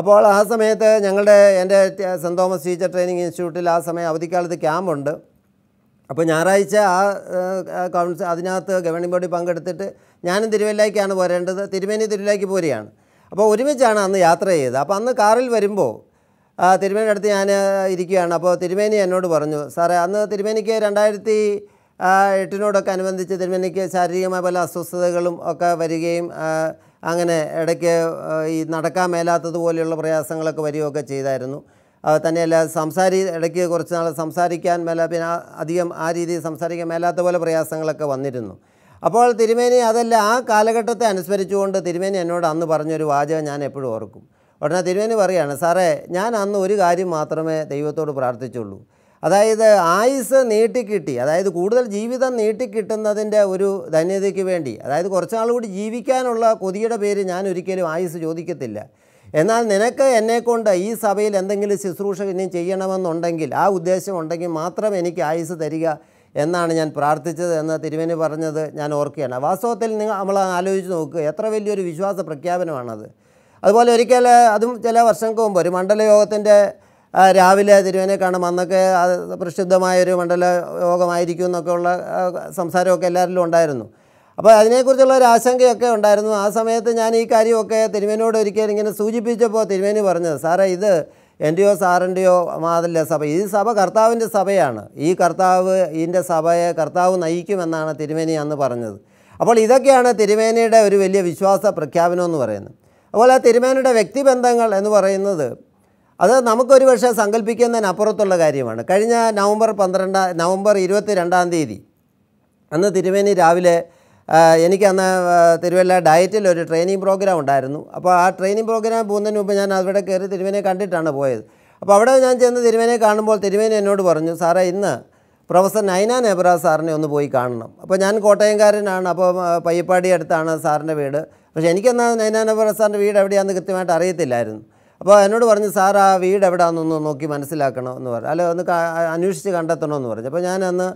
B: അപ്പോൾ ആ സമയത്ത് ഞങ്ങളുടെ എൻ്റെ സെൻറ് തോമസ് ടീച്ചർ ട്രെയിനിങ് ഇൻസ്റ്റിറ്റ്യൂട്ടിൽ ആ സമയം അവധിക്കാലത്ത് ക്യാമ്പുണ്ട് അപ്പോൾ ഞായറാഴ്ച ആ കൗൺസിൽ അതിനകത്ത് ഗവേണിംഗ് ബോഡി പങ്കെടുത്തിട്ട് ഞാനും തിരുവല്ലയ്ക്കാണ് പോരേണ്ടത് തിരുമേനി തിരുവല്ലയ്ക്ക് പോരുകയാണ് അപ്പോൾ ഒരുമിച്ചാണ് അന്ന് യാത്ര ചെയ്തത് അപ്പോൾ അന്ന് കാറിൽ വരുമ്പോൾ തിരുമേനി അടുത്ത് ഞാൻ ഇരിക്കുകയാണ് അപ്പോൾ തിരുമേനി എന്നോട് പറഞ്ഞു സാറേ അന്ന് തിരുമേനിക്ക് രണ്ടായിരത്തി എട്ടിനോടൊക്കെ അനുബന്ധിച്ച് തിരുമേനിക്ക് ശാരീരികമായ പല അസ്വസ്ഥതകളും ഒക്കെ വരികയും അങ്ങനെ ഇടയ്ക്ക് ഈ നടക്കാൻ മേലാത്തതുപോലെയുള്ള പ്രയാസങ്ങളൊക്കെ വരികയൊക്കെ ചെയ്തായിരുന്നു തന്നെയല്ല സംസാരി ഇടയ്ക്ക് കുറച്ച് നാൾ സംസാരിക്കാൻ മേല പിന്നെ അധികം ആ രീതിയിൽ സംസാരിക്കാൻ മേലാത്ത പോലെ പ്രയാസങ്ങളൊക്കെ വന്നിരുന്നു അപ്പോൾ തിരുമേനി അതല്ല ആ കാലഘട്ടത്തെ അനുസ്മരിച്ചുകൊണ്ട് തിരുമേനി എന്നോട് അന്ന് പറഞ്ഞൊരു വാചകം ഞാൻ എപ്പോഴും ഓർക്കും ഉടനെ തിരുവേനി പറയാണ് സാറേ ഞാൻ അന്ന് ഒരു കാര്യം മാത്രമേ ദൈവത്തോട് പ്രാർത്ഥിച്ചുള്ളൂ അതായത് ആയുസ് നീട്ടിക്കിട്ടി അതായത് കൂടുതൽ ജീവിതം നീട്ടിക്കിട്ടുന്നതിൻ്റെ ഒരു ധന്യതയ്ക്ക് വേണ്ടി അതായത് കുറച്ചാൾ കൂടി ജീവിക്കാനുള്ള കൊതിയുടെ പേര് ഞാൻ ഒരിക്കലും ആയുസ് ചോദിക്കത്തില്ല എന്നാൽ നിനക്ക് എന്നെക്കൊണ്ട് ഈ സഭയിൽ എന്തെങ്കിലും ശുശ്രൂഷ ഇനി ചെയ്യണമെന്നുണ്ടെങ്കിൽ ആ ഉദ്ദേശം ഉണ്ടെങ്കിൽ മാത്രം എനിക്ക് ആയുസ് തരിക എന്നാണ് ഞാൻ പ്രാർത്ഥിച്ചത് എന്ന് തിരുവേനി പറഞ്ഞത് ഞാൻ ഓർക്കുകയാണ് വാസ്തവത്തിൽ നിങ്ങൾ നമ്മൾ ആലോചിച്ച് നോക്കുക എത്ര വലിയൊരു വിശ്വാസ പ്രഖ്യാപനമാണത് അതുപോലെ ഒരിക്കൽ അതും ചില വർഷങ്ങൾക്ക് മുമ്പ് ഒരു മണ്ഡലയോഗത്തിൻ്റെ രാവിലെ തിരുവേനേക്കാണും അന്നൊക്കെ പ്രസിദ്ധമായൊരു മണ്ഡല യോഗമായിരിക്കും എന്നൊക്കെ ഉള്ള സംസാരമൊക്കെ എല്ലാവരിലും ഉണ്ടായിരുന്നു അപ്പോൾ അതിനെക്കുറിച്ചുള്ള ഒരു ആശങ്കയൊക്കെ ഉണ്ടായിരുന്നു ആ സമയത്ത് ഞാൻ ഈ കാര്യമൊക്കെ തിരുമേനിയോട് ഒരിക്കൽ ഇങ്ങനെ സൂചിപ്പിച്ചപ്പോൾ തിരുമേനി പറഞ്ഞത് സാറേ ഇത് എൻ്റെയോ ഒ മാതല്ല സഭ ഈ സഭ കർത്താവിൻ്റെ സഭയാണ് ഈ കർത്താവ് ഇതിൻ്റെ സഭയെ കർത്താവ് നയിക്കുമെന്നാണ് തിരുമേനി അന്ന് പറഞ്ഞത് അപ്പോൾ ഇതൊക്കെയാണ് തിരുമേനിയുടെ ഒരു വലിയ വിശ്വാസ പ്രഖ്യാപനം എന്ന് പറയുന്നത് അതുപോലെ ആ തിരുമേനയുടെ വ്യക്തിബന്ധങ്ങൾ എന്ന് പറയുന്നത് അത് നമുക്കൊരു പക്ഷേ സങ്കല്പിക്കുന്നതിനപ്പുറത്തുള്ള കാര്യമാണ് കഴിഞ്ഞ നവംബർ പന്ത്രണ്ട് നവംബർ ഇരുപത്തി രണ്ടാം തീയതി അന്ന് തിരുവേനി രാവിലെ എനിക്ക് അന്ന് തിരുവല്ല ഡയറ്റിൽ ഒരു ട്രെയിനിങ് പ്രോഗ്രാം ഉണ്ടായിരുന്നു അപ്പോൾ ആ ട്രെയിനിങ് പ്രോഗ്രാം പോകുന്നതിന് മുമ്പ് ഞാൻ അവിടെ കയറി തിരുവേനെ കണ്ടിട്ടാണ് പോയത് അപ്പോൾ അവിടെ ഞാൻ ചെന്ന് തിരുവേനെ കാണുമ്പോൾ തിരുവേനി എന്നോട് പറഞ്ഞു സാറേ ഇന്ന് പ്രൊഫസർ നൈന നെബ്ര സാറിനെ ഒന്ന് പോയി കാണണം അപ്പോൾ ഞാൻ കോട്ടയംകാരനാണ് അപ്പോൾ പയ്യപ്പാടി അടുത്താണ് സാറിൻ്റെ വീട് പക്ഷേ എനിക്കെന്നാൽ നൈനാനപുര സാറിൻ്റെ വീട് എവിടെയാണെന്ന് കൃത്യമായിട്ട് അറിയത്തില്ലായിരുന്നു അപ്പോൾ എന്നോട് പറഞ്ഞു സാർ ആ വീട് എവിടെയാണെന്നൊന്ന് നോക്കി മനസ്സിലാക്കണം എന്ന് പറഞ്ഞു അല്ലെ ഒന്ന് അന്വേഷിച്ച് കണ്ടെത്തണമെന്ന് പറഞ്ഞു അപ്പോൾ ഞാൻ അന്ന്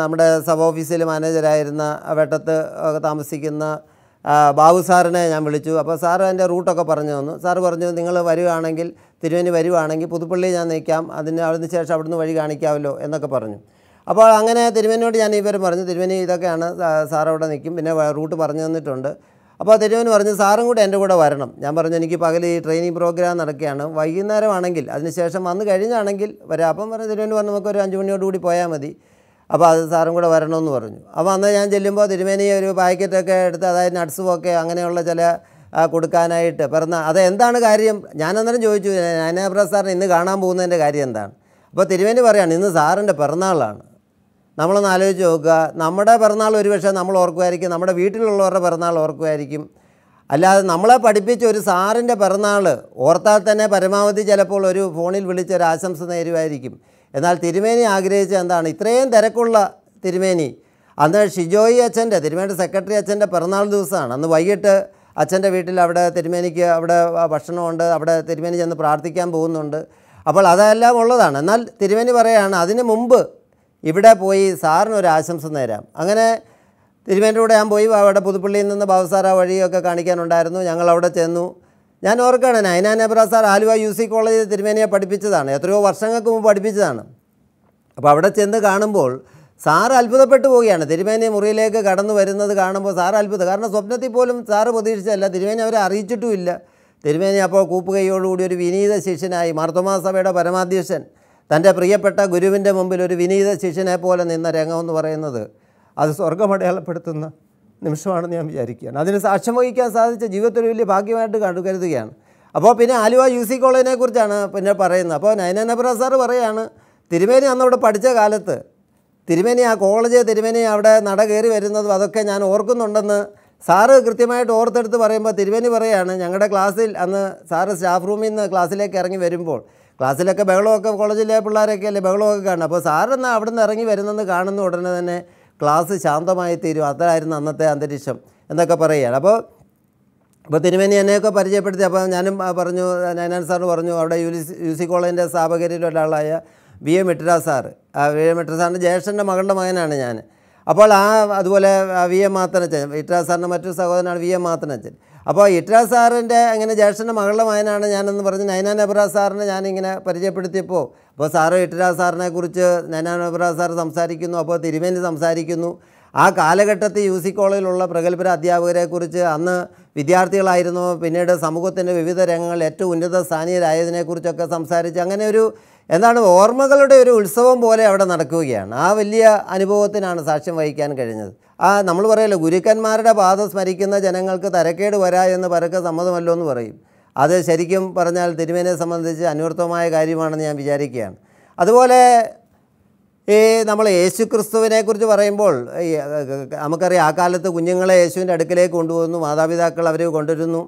B: നമ്മുടെ സബ് ഓഫീസിൽ മാനേജരായിരുന്ന വെട്ടത്ത് താമസിക്കുന്ന ബാബു സാറിനെ ഞാൻ വിളിച്ചു അപ്പോൾ സാർ എൻ്റെ റൂട്ടൊക്കെ പറഞ്ഞു തന്നു സാർ പറഞ്ഞു നിങ്ങൾ വരുവാണെങ്കിൽ തിരുവനി വരുവാണെങ്കിൽ പുതുപ്പള്ളി ഞാൻ നിൽക്കാം അതിന് അവിടുന്ന് ശേഷം അവിടുന്ന് വഴി കാണിക്കാമല്ലോ എന്നൊക്കെ പറഞ്ഞു അപ്പോൾ അങ്ങനെ തിരുമേനോട് ഞാൻ ഈ പറഞ്ഞു തിരുമേനി ഇതൊക്കെയാണ് സാർ അവിടെ നിൽക്കും പിന്നെ റൂട്ട് പറഞ്ഞു തന്നിട്ടുണ്ട് അപ്പോൾ തിരുമേനി പറഞ്ഞു സാറും കൂടെ എൻ്റെ കൂടെ വരണം ഞാൻ പറഞ്ഞു എനിക്ക് പകൽ ഈ ട്രെയിനിങ് പ്രോഗ്രാം നടക്കുകയാണ് വൈകുന്നേരമാണെങ്കിൽ അതിനുശേഷം വന്ന് കഴിഞ്ഞാണെങ്കിൽ വരാം അപ്പം പറഞ്ഞു തിരുമേനി നമുക്ക് നമുക്കൊരു അഞ്ച് മണിയോട് കൂടി പോയാൽ മതി അപ്പോൾ അത് സാറും കൂടെ വരണമെന്ന് പറഞ്ഞു അപ്പോൾ അന്ന് ഞാൻ ചെല്ലുമ്പോൾ തിരുമേനി ഒരു പാക്കറ്റൊക്കെ എടുത്ത് അതായത് നട്ട്സ് ഒക്കെ അങ്ങനെയുള്ള ചില കൊടുക്കാനായിട്ട് പറഞ്ഞ അത് എന്താണ് കാര്യം ഞാൻ അന്നേരം ചോദിച്ചു ഞാനാബ്ര സാറിന് ഇന്ന് കാണാൻ പോകുന്നതിൻ്റെ കാര്യം എന്താണ് അപ്പോൾ തിരുമേനി പറയാണ് ഇന്ന് സാറിൻ്റെ പിറന്നാളാണ് നമ്മളൊന്ന് ആലോചിച്ച് നോക്കുക നമ്മുടെ പിറന്നാൾ ഒരുപക്ഷെ നമ്മൾ ഓർക്കുമായിരിക്കും നമ്മുടെ വീട്ടിലുള്ളവരുടെ പിറന്നാൾ ഓർക്കുമായിരിക്കും അല്ലാതെ നമ്മളെ പഠിപ്പിച്ച ഒരു സാറിൻ്റെ പിറന്നാൾ ഓർത്താൽ തന്നെ പരമാവധി ചിലപ്പോൾ ഒരു ഫോണിൽ വിളിച്ച് ഒരു ആശംസ നേരുമായിരിക്കും എന്നാൽ തിരുമേനി ആഗ്രഹിച്ച എന്താണ് ഇത്രയും തിരക്കുള്ള തിരുമേനി അന്ന് ഷിജോയി അച്ഛൻ്റെ തിരുമേനിയുടെ സെക്രട്ടറി അച്ഛൻ്റെ പിറന്നാൾ ദിവസമാണ് അന്ന് വൈകിട്ട് അച്ഛൻ്റെ വീട്ടിൽ അവിടെ തിരുമേനിക്ക് അവിടെ ഭക്ഷണമുണ്ട് അവിടെ തിരുമേനി ചെന്ന് പ്രാർത്ഥിക്കാൻ പോകുന്നുണ്ട് അപ്പോൾ അതെല്ലാം ഉള്ളതാണ് എന്നാൽ തിരുമേനി പറയുകയാണ് അതിന് മുമ്പ് ഇവിടെ പോയി സാറിന് ഒരു ആശംസ നേരാം അങ്ങനെ തിരുമേൻ്റെ ഞാൻ പോയി അവിടെ പുതുപ്പള്ളിയിൽ നിന്ന് ബാബുസാറ വഴിയൊക്കെ കാണിക്കാനുണ്ടായിരുന്നു ഞങ്ങൾ അവിടെ ചെന്നു ഞാൻ ഓർക്കുകയാണ് നൈന നെബ്ര സാർ ആലുവ യു സി കോളേജിൽ തിരുമേനിയെ പഠിപ്പിച്ചതാണ് എത്രയോ വർഷങ്ങൾക്ക് മുമ്പ് പഠിപ്പിച്ചതാണ് അപ്പോൾ അവിടെ ചെന്ന് കാണുമ്പോൾ സാർ അത്ഭുതപ്പെട്ടു പോവുകയാണ് തിരുമേനി മുറിയിലേക്ക് കടന്നു വരുന്നത് കാണുമ്പോൾ സാർ അത്ഭുതം കാരണം സ്വപ്നത്തിൽ പോലും സാറ് പ്രതീക്ഷിച്ചല്ല തിരുമേനി അവരെ അറിയിച്ചിട്ടുമില്ല തിരുമേനി അപ്പോൾ കൂപ്പുകൈയോടുകൂടി ഒരു വിനീത ശിഷ്യനായി മാർത്തോമാ സഭയുടെ പരമാധ്യക്ഷൻ തൻ്റെ പ്രിയപ്പെട്ട ഗുരുവിൻ്റെ മുമ്പിൽ ഒരു വിനീത ശിഷ്യനെ പോലെ നിന്ന രംഗമെന്ന് പറയുന്നത് അത് സ്വർഗമടയാളപ്പെടുത്തുന്ന നിമിഷമാണെന്ന് ഞാൻ വിചാരിക്കുകയാണ് അതിന് സാക്ഷ്യം വഹിക്കാൻ സാധിച്ച ജീവിതത്തിൽ വലിയ ഭാഗ്യമായിട്ട് കണ്ടു കരുതുകയാണ് അപ്പോൾ പിന്നെ ആലുവ യു സി കോളേജിനെ കുറിച്ചാണ് പിന്നെ പറയുന്നത് അപ്പോൾ നയനബ്ര സാർ പറയുകയാണ് തിരുമേനി അന്ന് അവിടെ പഠിച്ച കാലത്ത് തിരുമേനി ആ കോളേജ് തിരുമേനി അവിടെ നട കയറി വരുന്നതും അതൊക്കെ ഞാൻ ഓർക്കുന്നുണ്ടെന്ന് സാറ് കൃത്യമായിട്ട് ഓർത്തെടുത്ത് പറയുമ്പോൾ തിരുമേനി പറയുകയാണ് ഞങ്ങളുടെ ക്ലാസ്സിൽ അന്ന് സാറ് സ്റ്റാഫ് റൂമിൽ നിന്ന് ക്ലാസ്സിലേക്ക് ഇറങ്ങി വരുമ്പോൾ ക്ലാസ്സിലൊക്കെ ബഹളമൊക്കെ കോളേജിലെ പിള്ളേരൊക്കെ അല്ലേ ബഹളമൊക്കെ കാണും അപ്പോൾ സാറെന്ന് അവിടെ നിന്ന് ഇറങ്ങി വരുന്നെന്ന് കാണുന്ന ഉടനെ തന്നെ ക്ലാസ് ശാന്തമായി തീരും അത്രയായിരുന്നു അന്നത്തെ അന്തരീക്ഷം എന്നൊക്കെ പറയുകയാണ് അപ്പോൾ ഇപ്പോൾ തിരുമേനി എന്നെയൊക്കെ പരിചയപ്പെടുത്തി അപ്പോൾ ഞാനും പറഞ്ഞു നയനാൻ സാറിന് പറഞ്ഞു അവിടെ യു യു സി കോളേജിൻ്റെ സ്ഥാപകരിൽ ഒരാളായ വി എ മിട്ര സാറ് ആ വി എ മിട്ര സാറിൻ്റെ ജ്യേഷ്ഠൻ്റെ മകളുടെ മകനാണ് ഞാൻ അപ്പോൾ ആ അതുപോലെ വി എം മാത്തനച്ചൻ ഇട്രാ സാറിൻ്റെ മറ്റൊരു സഹോദരനാണ് വി എം മാത്തനച്ചൻ അപ്പോൾ ഇട്രാ സാറിൻ്റെ അങ്ങനെ ജ്യേഷ്ഠൻ്റെ മകളുടെ മകനാണ് ഞാനെന്ന് പറഞ്ഞ് നൈന നബ്ര സാറിനെ ഞാനിങ്ങനെ പരിചയപ്പെടുത്തിയപ്പോൾ അപ്പോൾ സാറ് ഇട്രാ സാറിനെ കുറിച്ച് നൈന നബ്ര സാർ സംസാരിക്കുന്നു അപ്പോൾ തിരുവേനി സംസാരിക്കുന്നു ആ കാലഘട്ടത്തിൽ യു സി കോളേജിലുള്ള പ്രഗത്ഭര അധ്യാപകരെക്കുറിച്ച് അന്ന് വിദ്യാർത്ഥികളായിരുന്നു പിന്നീട് സമൂഹത്തിൻ്റെ വിവിധ രംഗങ്ങളിൽ ഏറ്റവും ഉന്നത സ്ഥാനീയരായതിനെക്കുറിച്ചൊക്കെ സംസാരിച്ച് അങ്ങനെ ഒരു എന്നാണ് ഓർമ്മകളുടെ ഒരു ഉത്സവം പോലെ അവിടെ നടക്കുകയാണ് ആ വലിയ അനുഭവത്തിനാണ് സാക്ഷ്യം വഹിക്കാൻ കഴിഞ്ഞത് ആ നമ്മൾ പറയല്ലോ ഗുരുക്കന്മാരുടെ പാത സ്മരിക്കുന്ന ജനങ്ങൾക്ക് തരക്കേട് വരാ എന്ന് പരക്കെ സമ്മതമല്ലോ എന്ന് പറയും അത് ശരിക്കും പറഞ്ഞാൽ തിരുമേനെ സംബന്ധിച്ച് അനുവർത്തമായ കാര്യമാണെന്ന് ഞാൻ വിചാരിക്കുകയാണ് അതുപോലെ ഈ നമ്മൾ യേശു ക്രിസ്തുവിനെക്കുറിച്ച് പറയുമ്പോൾ നമുക്കറിയാം ആ കാലത്ത് കുഞ്ഞുങ്ങളെ യേശുവിൻ്റെ അടുക്കിലേക്ക് കൊണ്ടുപോകുന്നു മാതാപിതാക്കൾ അവരെ കൊണ്ടുവരുന്നു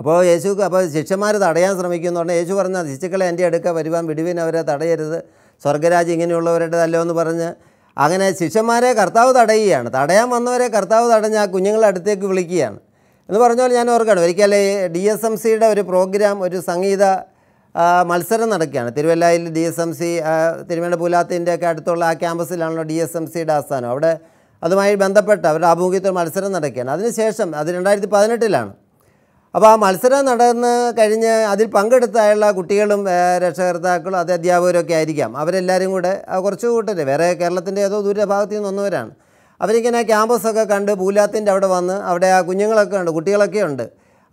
B: അപ്പോൾ യേശു അപ്പോൾ ശിഷ്യന്മാരെ തടയാൻ ശ്രമിക്കുന്നു പറഞ്ഞാൽ യേശു പറഞ്ഞാൽ ശിശുക്കളെ എൻ്റെ അടുക്ക വരുവാൻ വിടുവിൻ അവരെ തടയരുത് സ്വർഗരാജ് ഇങ്ങനെയുള്ളവരുടേതല്ലോ എന്ന് പറഞ്ഞ് അങ്ങനെ ശിഷ്യന്മാരെ കർത്താവ് തടയുകയാണ് തടയാൻ വന്നവരെ കർത്താവ് തടഞ്ഞ് ആ കുഞ്ഞുങ്ങളെ അടുത്തേക്ക് വിളിക്കുകയാണ് എന്ന് പറഞ്ഞാൽ ഞാൻ ഓർക്കുകയാണ് ഒരിക്കൽ ഡി എസ് എം സിയുടെ ഒരു പ്രോഗ്രാം ഒരു സംഗീത മത്സരം നടക്കുകയാണ് തിരുവല്ലയിൽ ഡി എസ് എം സി തിരുവേണ്ട ഒക്കെ അടുത്തുള്ള ആ ക്യാമ്പസിലാണല്ലോ ഡി എസ് എം സിയുടെ ആസ്ഥാനം അവിടെ അതുമായി ബന്ധപ്പെട്ട് അവരുടെ ആഭിമുഖ്യത്തിൽ മത്സരം നടക്കുകയാണ് അതിനുശേഷം അത് രണ്ടായിരത്തി പതിനെട്ടിലാണ് അപ്പോൾ ആ മത്സരം നടന്ന് കഴിഞ്ഞ് അതിൽ പങ്കെടുത്തായുള്ള കുട്ടികളും രക്ഷകർത്താക്കളും അത് അധ്യാപകരൊക്കെ ആയിരിക്കാം അവരെല്ലാവരും കൂടെ കുറച്ച് കൂട്ടർ വേറെ കേരളത്തിൻ്റെ ഏതോ ദൂരഭാഗത്തു നിന്ന് വന്നവരാണ് അവരിങ്ങനെ ക്യാമ്പസൊക്കെ കണ്ട് പൂലാത്തിൻ്റെ അവിടെ വന്ന് അവിടെ ആ കുഞ്ഞുങ്ങളൊക്കെ ഉണ്ട് കുട്ടികളൊക്കെ ഉണ്ട്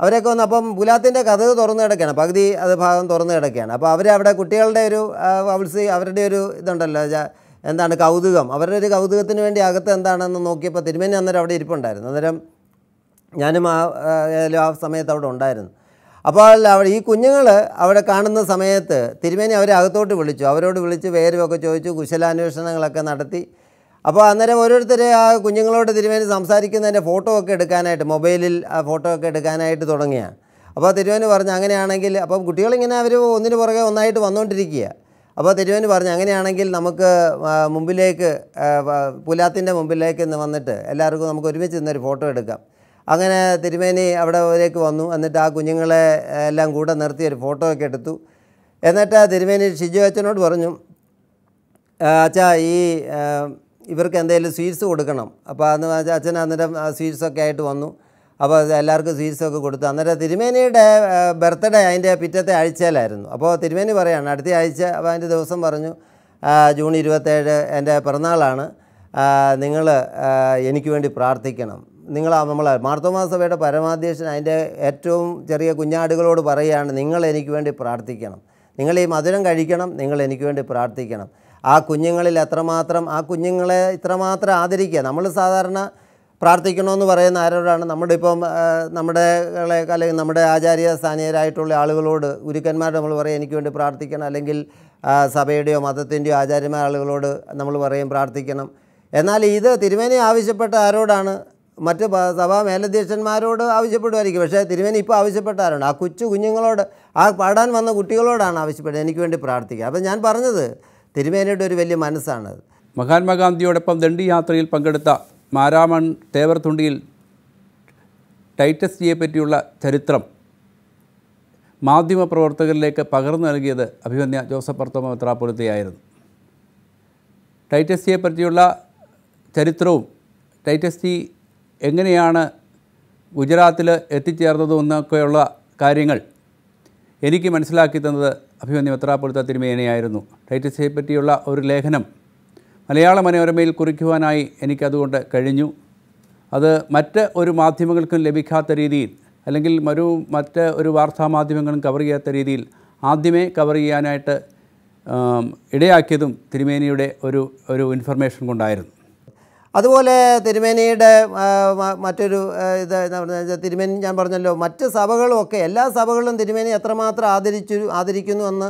B: അവരൊക്കെ വന്ന് അപ്പം പുലാത്തിൻ്റെ കഥക് തുറന്നു കിടക്കുകയാണ് പകുതി അത് ഭാഗം തുറന്നു കിടക്കുകയാണ് അപ്പോൾ അവർ അവിടെ കുട്ടികളുടെ ഒരു അവൾസ് അവരുടെ ഒരു ഇതുണ്ടല്ലോ എന്താണ് കൗതുകം അവരുടെ ഒരു കൗതുകത്തിന് വേണ്ടി അകത്ത് എന്താണെന്ന് നോക്കിയപ്പോൾ തിരുമേനി അന്നേരം അവിടെ ഇരിപ്പുണ്ടായിരുന്നു അന്നേരം ഞാനും ആ ഏതായാലും ആ സമയത്ത് അവിടെ ഉണ്ടായിരുന്നു അപ്പോൾ അവിടെ ഈ കുഞ്ഞുങ്ങൾ അവിടെ കാണുന്ന സമയത്ത് തിരുമേനി അവരെ അകത്തോട്ട് വിളിച്ചു അവരോട് വിളിച്ച് വേരുമൊക്കെ ചോദിച്ചു കുശലാന്വേഷണങ്ങളൊക്കെ നടത്തി അപ്പോൾ അന്നേരം ഓരോരുത്തരെ ആ കുഞ്ഞുങ്ങളോട് തിരുമേനി സംസാരിക്കുന്നതിൻ്റെ ഫോട്ടോ ഒക്കെ എടുക്കാനായിട്ട് മൊബൈലിൽ ആ ഫോട്ടോ ഒക്കെ എടുക്കാനായിട്ട് തുടങ്ങിയ അപ്പോൾ തിരുവേന് പറഞ്ഞു അങ്ങനെയാണെങ്കിൽ അപ്പം കുട്ടികളിങ്ങനെ അവർ ഒന്നിന് പുറകെ ഒന്നായിട്ട് വന്നുകൊണ്ടിരിക്കുക അപ്പോൾ തിരുവേന് പറഞ്ഞു അങ്ങനെയാണെങ്കിൽ നമുക്ക് മുമ്പിലേക്ക് പുലാത്തിൻ്റെ മുമ്പിലേക്ക് വന്നിട്ട് എല്ലാവർക്കും നമുക്ക് ഒരുമിച്ച് ഇന്നൊരു ഫോട്ടോ എടുക്കാം അങ്ങനെ തിരുമേനി അവിടേക്ക് വന്നു എന്നിട്ട് ആ കുഞ്ഞുങ്ങളെ എല്ലാം കൂടെ നിർത്തി ഒരു ഫോട്ടോ ഒക്കെ എടുത്തു എന്നിട്ട് തിരുമേനി ഷിജു അച്ഛനോട് പറഞ്ഞു അച്ഛാ ഈ ഇവർക്ക് എന്തെങ്കിലും സ്വീറ്റ്സ് കൊടുക്കണം അപ്പോൾ അന്ന് അച്ഛൻ അന്നേരം സ്വീറ്റ്സൊക്കെ ആയിട്ട് വന്നു അപ്പോൾ എല്ലാവർക്കും സ്വീറ്റ്സൊക്കെ കൊടുത്തു അന്നേരം തിരുമേനിയുടെ ബർത്ത്ഡേ അതിൻ്റെ പിറ്റത്തെ ആഴ്ചയിലായിരുന്നു അപ്പോൾ തിരുമേനി പറയാണ് അടുത്ത ആഴ്ച അപ്പോൾ അതിൻ്റെ ദിവസം പറഞ്ഞു ജൂൺ ഇരുപത്തേഴ് എൻ്റെ പിറന്നാളാണ് നിങ്ങൾ എനിക്ക് വേണ്ടി പ്രാർത്ഥിക്കണം നിങ്ങൾ നമ്മൾ മാർത്തോമാസഭയുടെ പരമാധ്യക്ഷൻ അതിൻ്റെ ഏറ്റവും ചെറിയ കുഞ്ഞാടുകളോട് പറയുകയാണ് നിങ്ങൾ എനിക്ക് വേണ്ടി പ്രാർത്ഥിക്കണം നിങ്ങൾ ഈ മധുരം കഴിക്കണം നിങ്ങൾ എനിക്ക് വേണ്ടി പ്രാർത്ഥിക്കണം ആ കുഞ്ഞുങ്ങളിൽ എത്രമാത്രം ആ കുഞ്ഞുങ്ങളെ ഇത്രമാത്രം ആദരിക്കുക നമ്മൾ സാധാരണ പ്രാർത്ഥിക്കണമെന്ന് പറയുന്ന ആരോടാണ് നമ്മുടെ ഇപ്പം നമ്മുടെ അല്ലെങ്കിൽ നമ്മുടെ ആചാര്യ സ്ഥാനീയരായിട്ടുള്ള ആളുകളോട് ഗുരുക്കന്മാർ നമ്മൾ പറയും എനിക്ക് വേണ്ടി പ്രാർത്ഥിക്കണം അല്ലെങ്കിൽ സഭയുടെയോ മതത്തിൻ്റെയോ ആചാര്യമാർ ആളുകളോട് നമ്മൾ പറയും പ്രാർത്ഥിക്കണം എന്നാൽ ഇത് തിരുമേനി ആവശ്യപ്പെട്ട ആരോടാണ് മറ്റ് സഭാ മേലധ്യക്ഷന്മാരോട് ആവശ്യപ്പെടുമായിരിക്കും പക്ഷേ തിരുമേനി ഇപ്പോൾ ആവശ്യപ്പെട്ടാറുണ്ട് ആ കൊച്ചു കുഞ്ഞുങ്ങളോട് ആ പാടാൻ വന്ന കുട്ടികളോടാണ് ആവശ്യപ്പെട്ടത് എനിക്ക് വേണ്ടി പ്രാർത്ഥിക്കുക അപ്പം ഞാൻ പറഞ്ഞത് തിരുമേനിയുടെ ഒരു വലിയ മനസ്സാണ്
C: മഹാത്മാഗാന്ധിയോടൊപ്പം ദണ്ഡി യാത്രയിൽ പങ്കെടുത്ത മാരാമൺ തേവർതുണ്ടിയിൽ ടൈറ്റസ് ജിയെ പറ്റിയുള്ള ചരിത്രം മാധ്യമ പ്രവർത്തകരിലേക്ക് പകർന്നു നൽകിയത് അഭിമന്യ ജോസഫ് പർത്തോമ മെത്രാപൊലിത്തയായിരുന്നു ടൈറ്റസ് ജിയെ പറ്റിയുള്ള ചരിത്രവും ടൈറ്റസ് ജി എങ്ങനെയാണ് ഗുജറാത്തിൽ എത്തിച്ചേർന്നതെന്നൊക്കെയുള്ള കാര്യങ്ങൾ എനിക്ക് മനസ്സിലാക്കി തന്നത് അഭിമന്യു മെത്രാപ്പൊഴുത്ത തിരുമേനയായിരുന്നു ടൈറ്റിസിനെ പറ്റിയുള്ള ഒരു ലേഖനം മലയാള മനോരമയിൽ കുറിക്കുവാനായി എനിക്കതുകൊണ്ട് കഴിഞ്ഞു അത് മറ്റ് ഒരു മാധ്യമങ്ങൾക്കും ലഭിക്കാത്ത രീതിയിൽ അല്ലെങ്കിൽ മറ്റു മറ്റ് ഒരു വാർത്താ മാധ്യമങ്ങളും കവർ ചെയ്യാത്ത രീതിയിൽ ആദ്യമേ കവർ ചെയ്യാനായിട്ട് ഇടയാക്കിയതും തിരുമേനിയുടെ ഒരു ഒരു ഇൻഫർമേഷൻ കൊണ്ടായിരുന്നു അതുപോലെ
B: തിരുമേനിയുടെ മറ്റൊരു ഇത് എന്താ പറഞ്ഞാൽ തിരുമേനി ഞാൻ പറഞ്ഞല്ലോ മറ്റ് സഭകളുമൊക്കെ എല്ലാ സഭകളും തിരുമേനി എത്രമാത്രം ആദരിച്ചു ആദരിക്കുന്നു എന്ന്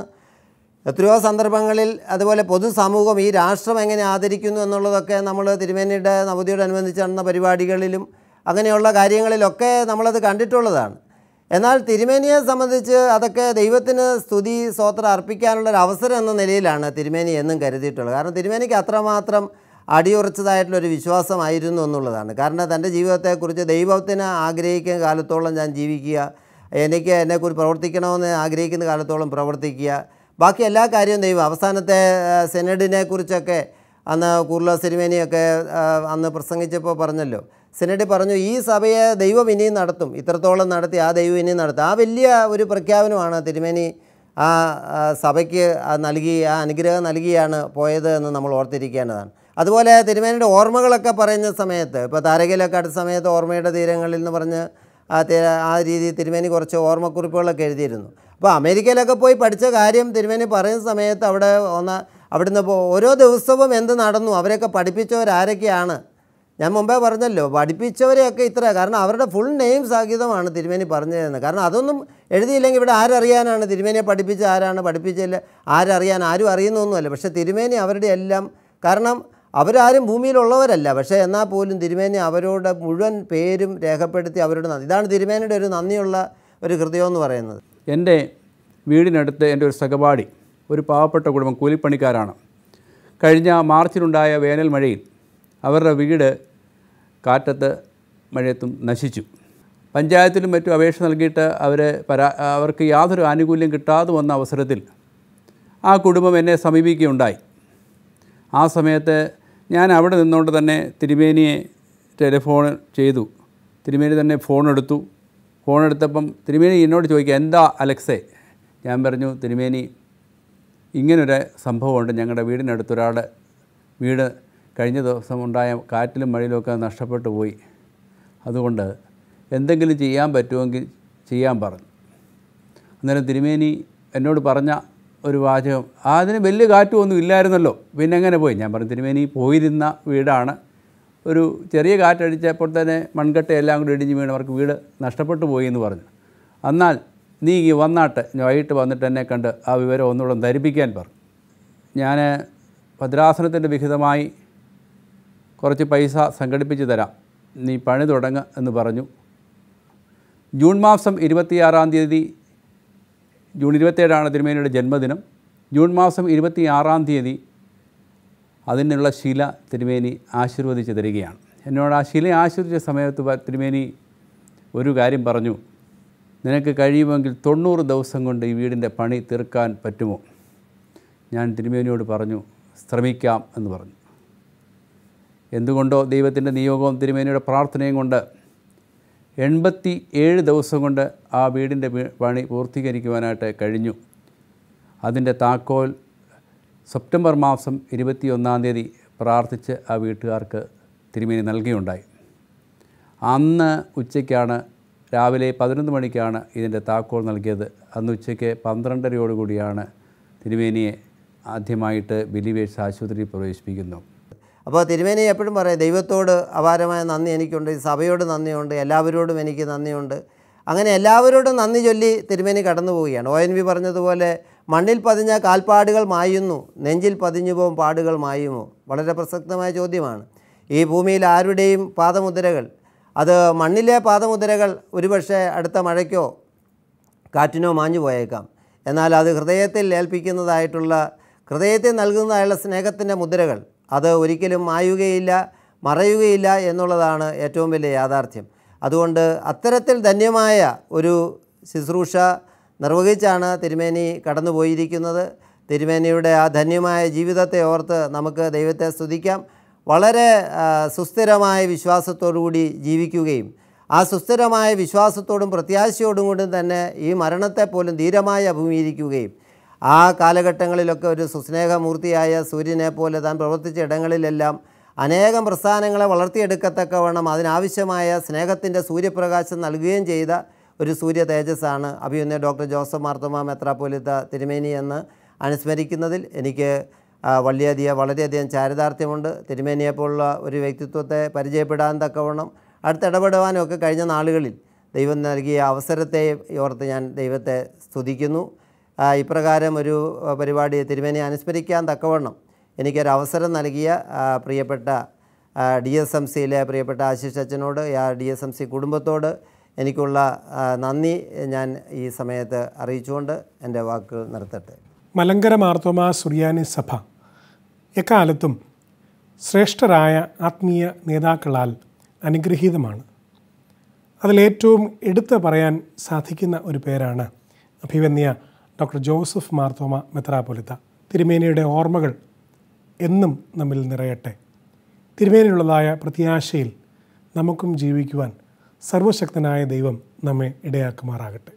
B: എത്രയോ സന്ദർഭങ്ങളിൽ അതുപോലെ പൊതുസമൂഹം ഈ രാഷ്ട്രം എങ്ങനെ ആദരിക്കുന്നു എന്നുള്ളതൊക്കെ നമ്മൾ തിരുമേനിയുടെ അനുബന്ധിച്ച് നടന്ന പരിപാടികളിലും അങ്ങനെയുള്ള കാര്യങ്ങളിലൊക്കെ നമ്മളത് കണ്ടിട്ടുള്ളതാണ് എന്നാൽ തിരുമേനിയെ സംബന്ധിച്ച് അതൊക്കെ ദൈവത്തിന് സ്തുതി സ്തോത്രം അർപ്പിക്കാനുള്ളൊരു അവസരം എന്ന നിലയിലാണ് തിരുമേനി എന്നും കരുതിയിട്ടുള്ളത് കാരണം തിരുമേനിക്ക് അത്രമാത്രം അടിയുറച്ചതായിട്ടുള്ളൊരു വിശ്വാസമായിരുന്നു എന്നുള്ളതാണ് കാരണം തൻ്റെ ജീവിതത്തെക്കുറിച്ച് ദൈവത്തിന് ആഗ്രഹിക്കുന്ന കാലത്തോളം ഞാൻ ജീവിക്കുക എനിക്ക് എന്നെക്കുറിച്ച് പ്രവർത്തിക്കണമെന്ന് ആഗ്രഹിക്കുന്ന കാലത്തോളം പ്രവർത്തിക്കുക ബാക്കി എല്ലാ കാര്യവും ദൈവം അവസാനത്തെ സെനഡിനെ കുറിച്ചൊക്കെ അന്ന് കുർല സിനിമേനിയൊക്കെ അന്ന് പ്രസംഗിച്ചപ്പോൾ പറഞ്ഞല്ലോ സെനഡി പറഞ്ഞു ഈ സഭയെ ദൈവം ഇനിയും നടത്തും ഇത്രത്തോളം നടത്തി ആ ദൈവം ഇനിയും നടത്തും ആ വലിയ ഒരു പ്രഖ്യാപനമാണ് തിരുമേനി ആ സഭയ്ക്ക് നൽകി ആ അനുഗ്രഹം നൽകിയാണ് പോയത് എന്ന് നമ്മൾ ഓർത്തിരിക്കേണ്ടതാണ് അതുപോലെ തിരുമേനിയുടെ ഓർമ്മകളൊക്കെ പറയുന്ന സമയത്ത് ഇപ്പോൾ താരകയിലൊക്കെ അടുത്ത സമയത്ത് ഓർമ്മയുടെ തീരങ്ങളിൽ എന്ന് പറഞ്ഞ് ആ ആ രീതിയിൽ തിരുമേനി കുറച്ച് ഓർമ്മക്കുറിപ്പുകളൊക്കെ എഴുതിയിരുന്നു അപ്പോൾ അമേരിക്കയിലൊക്കെ പോയി പഠിച്ച കാര്യം തിരുമേനി പറയുന്ന സമയത്ത് അവിടെ ഒന്ന് അവിടുന്ന് ഓരോ ദിവസവും എന്ത് നടന്നു അവരെയൊക്കെ പഠിപ്പിച്ചവരാരൊക്കെയാണ് ഞാൻ മുമ്പേ പറഞ്ഞല്ലോ പഠിപ്പിച്ചവരെയൊക്കെ ഇത്ര കാരണം അവരുടെ ഫുൾ നെയിം സാഹിതമാണ് തിരുമേനി പറഞ്ഞു തരുന്നത് കാരണം അതൊന്നും എഴുതിയില്ലെങ്കിൽ ഇവിടെ ആരറിയാനാണ് തിരുമേനിയെ പഠിപ്പിച്ച ആരാണ് പഠിപ്പിച്ചില്ല ആരറിയാൻ ആരും അറിയുന്നൊന്നുമല്ല പക്ഷേ തിരുമേനി അവരുടെ എല്ലാം കാരണം അവരാരും ഭൂമിയിലുള്ളവരല്ല പക്ഷേ എന്നാൽ പോലും തിരുമേനി അവരോട് മുഴുവൻ പേരും രേഖപ്പെടുത്തി അവരുടെ നന്ദി ഇതാണ് തിരുമേനിയുടെ ഒരു നന്ദിയുള്ള
C: ഒരു ഹൃദയം എന്ന് പറയുന്നത് എൻ്റെ വീടിനടുത്ത് എൻ്റെ ഒരു സഹപാഠി ഒരു പാവപ്പെട്ട കുടുംബം കൂലിപ്പണിക്കാരാണ് കഴിഞ്ഞ മാർച്ചിലുണ്ടായ വേനൽ മഴയിൽ അവരുടെ വീട് കാറ്റത്ത് മഴയത്തും നശിച്ചു പഞ്ചായത്തിലും മറ്റും അപേക്ഷ നൽകിയിട്ട് അവർ പരാ അവർക്ക് യാതൊരു ആനുകൂല്യം കിട്ടാതെ വന്ന അവസരത്തിൽ ആ കുടുംബം എന്നെ സമീപിക്കുകയുണ്ടായി ആ സമയത്ത് ഞാൻ അവിടെ നിന്നുകൊണ്ട് തന്നെ തിരുമേനിയെ ടെലിഫോൺ ചെയ്തു തിരുമേനി തന്നെ ഫോൺ എടുത്തു ഫോൺ എടുത്തപ്പം തിരുമേനി എന്നോട് ചോദിക്കുക എന്താ അലക്സേ ഞാൻ പറഞ്ഞു തിരുമേനി ഇങ്ങനൊരു സംഭവമുണ്ട് ഞങ്ങളുടെ ഒരാൾ വീട് കഴിഞ്ഞ ദിവസം ഉണ്ടായ കാറ്റിലും മഴയിലുമൊക്കെ നഷ്ടപ്പെട്ടു പോയി അതുകൊണ്ട് എന്തെങ്കിലും ചെയ്യാൻ പറ്റുമെങ്കിൽ ചെയ്യാൻ പറഞ്ഞു അന്നേരം തിരുമേനി എന്നോട് പറഞ്ഞ ഒരു വാചകം അതിന് വലിയ ഒന്നും ഇല്ലായിരുന്നല്ലോ പിന്നെ എങ്ങനെ പോയി ഞാൻ പറഞ്ഞു തിരുമേനി പോയിരുന്ന വീടാണ് ഒരു ചെറിയ കാറ്റടിച്ചപ്പോൾ തന്നെ മൺകട്ടയെല്ലാം കൂടി ഇടിഞ്ഞ് വീണ് അവർക്ക് വീട് നഷ്ടപ്പെട്ടു പോയി എന്ന് പറഞ്ഞു എന്നാൽ നീ ഈ വന്നാട്ടെ വൈകിട്ട് വന്നിട്ട് എന്നെ കണ്ട് ആ വിവരം ഒന്നുകൂടെ ധരിപ്പിക്കാൻ പറഞ്ഞു ഞാൻ ഭദ്രാസനത്തിൻ്റെ വിഹിതമായി കുറച്ച് പൈസ സംഘടിപ്പിച്ച് തരാം നീ പണി തുടങ്ങുക എന്ന് പറഞ്ഞു ജൂൺ മാസം ഇരുപത്തിയാറാം തീയതി ജൂൺ ഇരുപത്തേഴാണ് തിരുമേനിയുടെ ജന്മദിനം ജൂൺ മാസം ഇരുപത്തി ആറാം തീയതി അതിനുള്ള ശില തിരുമേനി ആശീർവദിച്ച് തരികയാണ് എന്നോട് ആ ശില ആശീർവദിച്ച സമയത്ത് തിരുമേനി ഒരു കാര്യം പറഞ്ഞു നിനക്ക് കഴിയുമെങ്കിൽ തൊണ്ണൂറ് ദിവസം കൊണ്ട് ഈ വീടിൻ്റെ പണി തീർക്കാൻ പറ്റുമോ ഞാൻ തിരുമേനിയോട് പറഞ്ഞു ശ്രമിക്കാം എന്ന് പറഞ്ഞു എന്തുകൊണ്ടോ ദൈവത്തിൻ്റെ നിയോഗവും തിരുമേനിയുടെ പ്രാർത്ഥനയും കൊണ്ട് എൺപത്തി ഏഴ് ദിവസം കൊണ്ട് ആ വീടിൻ്റെ പണി പൂർത്തീകരിക്കുവാനായിട്ട് കഴിഞ്ഞു അതിൻ്റെ താക്കോൽ സെപ്റ്റംബർ മാസം ഇരുപത്തിയൊന്നാം തീയതി പ്രാർത്ഥിച്ച് ആ വീട്ടുകാർക്ക് തിരുമേനി നൽകിയുണ്ടായി അന്ന് ഉച്ചയ്ക്കാണ് രാവിലെ പതിനൊന്ന് മണിക്കാണ് ഇതിൻ്റെ താക്കോൽ നൽകിയത് അന്ന് ഉച്ചയ്ക്ക് പന്ത്രണ്ടരയോടുകൂടിയാണ് തിരുമേനിയെ ആദ്യമായിട്ട് ബിലിവേഴ്സ് ആശുപത്രിയിൽ പ്രവേശിപ്പിക്കുന്നത്
B: അപ്പോൾ തിരുമേനി എപ്പോഴും പറയും ദൈവത്തോട് അപാരമായ നന്ദി എനിക്കുണ്ട് ഈ സഭയോട് നന്ദിയുണ്ട് എല്ലാവരോടും എനിക്ക് നന്ദിയുണ്ട് അങ്ങനെ എല്ലാവരോടും നന്ദി ചൊല്ലി തിരുമേനി കടന്നു പോവുകയാണ് ഒ എൻ വി പറഞ്ഞതുപോലെ മണ്ണിൽ പതിഞ്ഞ കാൽപ്പാടുകൾ മായുന്നു നെഞ്ചിൽ പതിഞ്ഞു പോകും പാടുകൾ മായുമോ വളരെ പ്രസക്തമായ ചോദ്യമാണ് ഈ ഭൂമിയിൽ ആരുടെയും പാദമുദ്രകൾ അത് മണ്ണിലെ പാദമുദ്രകൾ ഒരുപക്ഷെ അടുത്ത മഴയ്ക്കോ കാറ്റിനോ മാഞ്ഞു പോയേക്കാം എന്നാൽ അത് ഹൃദയത്തിൽ ഏൽപ്പിക്കുന്നതായിട്ടുള്ള ഹൃദയത്തിൽ നൽകുന്നതായുള്ള സ്നേഹത്തിൻ്റെ മുദ്രകൾ അത് ഒരിക്കലും മായുകയില്ല മറയുകയില്ല എന്നുള്ളതാണ് ഏറ്റവും വലിയ യാഥാർത്ഥ്യം അതുകൊണ്ട് അത്തരത്തിൽ ധന്യമായ ഒരു ശുശ്രൂഷ നിർവഹിച്ചാണ് തിരുമേനി കടന്നുപോയിരിക്കുന്നത് തിരുമേനിയുടെ ആ ധന്യമായ ജീവിതത്തെ ഓർത്ത് നമുക്ക് ദൈവത്തെ സ്തുതിക്കാം വളരെ സുസ്ഥിരമായ കൂടി ജീവിക്കുകയും ആ സുസ്ഥിരമായ വിശ്വാസത്തോടും പ്രത്യാശയോടും കൂടി തന്നെ ഈ മരണത്തെ പോലും ധീരമായി അഭിമുഖീകരിക്കുകയും ആ കാലഘട്ടങ്ങളിലൊക്കെ ഒരു സുസ്നേഹമൂർത്തിയായ സൂര്യനെ പോലെ താൻ പ്രവർത്തിച്ച ഇടങ്ങളിലെല്ലാം അനേകം പ്രസ്ഥാനങ്ങളെ വളർത്തിയെടുക്കത്തക്കവണ്ണം അതിനാവശ്യമായ സ്നേഹത്തിൻ്റെ സൂര്യപ്രകാശം നൽകുകയും ചെയ്ത ഒരു സൂര്യ തേജസ്സാണ് അഭിയുന്ന ഡോക്ടർ ജോസഫ് മാർത്തോമ മെത്രാപ്പൊലിത്ത തിരുമേനി എന്ന് അനുസ്മരിക്കുന്നതിൽ എനിക്ക് വളരെയധികം വളരെയധികം ചാരിതാർത്ഥ്യമുണ്ട് തിരുമേനിയെപ്പോലുള്ള ഒരു വ്യക്തിത്വത്തെ പരിചയപ്പെടാൻ തക്കവണ്ണം അടുത്തിടപെടുവാനും ഒക്കെ കഴിഞ്ഞ നാളുകളിൽ ദൈവം നൽകിയ അവസരത്തെ ഓർത്ത് ഞാൻ ദൈവത്തെ സ്തുതിക്കുന്നു ഇപ്രകാരം ഒരു പരിപാടി തിരുമേനി അനുസ്മരിക്കാൻ തക്കവണ്ണം എനിക്കൊരവസരം നൽകിയ പ്രിയപ്പെട്ട ഡി എസ് എം സിയിലെ പ്രിയപ്പെട്ട ആശിഷ് അച്ഛനോട് ആ ഡി എസ് എം സി കുടുംബത്തോട് എനിക്കുള്ള നന്ദി ഞാൻ ഈ സമയത്ത് അറിയിച്ചുകൊണ്ട് എൻ്റെ വാക്കുകൾ നിർത്തട്ടെ
A: മലങ്കര മാർത്തോമ സുറിയാനി സഭ എക്കാലത്തും ശ്രേഷ്ഠരായ ആത്മീയ നേതാക്കളാൽ അനുഗ്രഹീതമാണ് അതിലേറ്റവും എടുത്തു പറയാൻ സാധിക്കുന്ന ഒരു പേരാണ് അഭിവന്യ ഡോക്ടർ ജോസഫ് മാർത്തോമ മെത്രാപൊലിത്ത തിരുമേനിയുടെ ഓർമ്മകൾ എന്നും നമ്മിൽ നിറയട്ടെ തിരുമേനിയുള്ളതായ പ്രത്യാശയിൽ നമുക്കും ജീവിക്കുവാൻ സർവശക്തനായ ദൈവം നമ്മെ ഇടയാക്കുമാറാകട്ടെ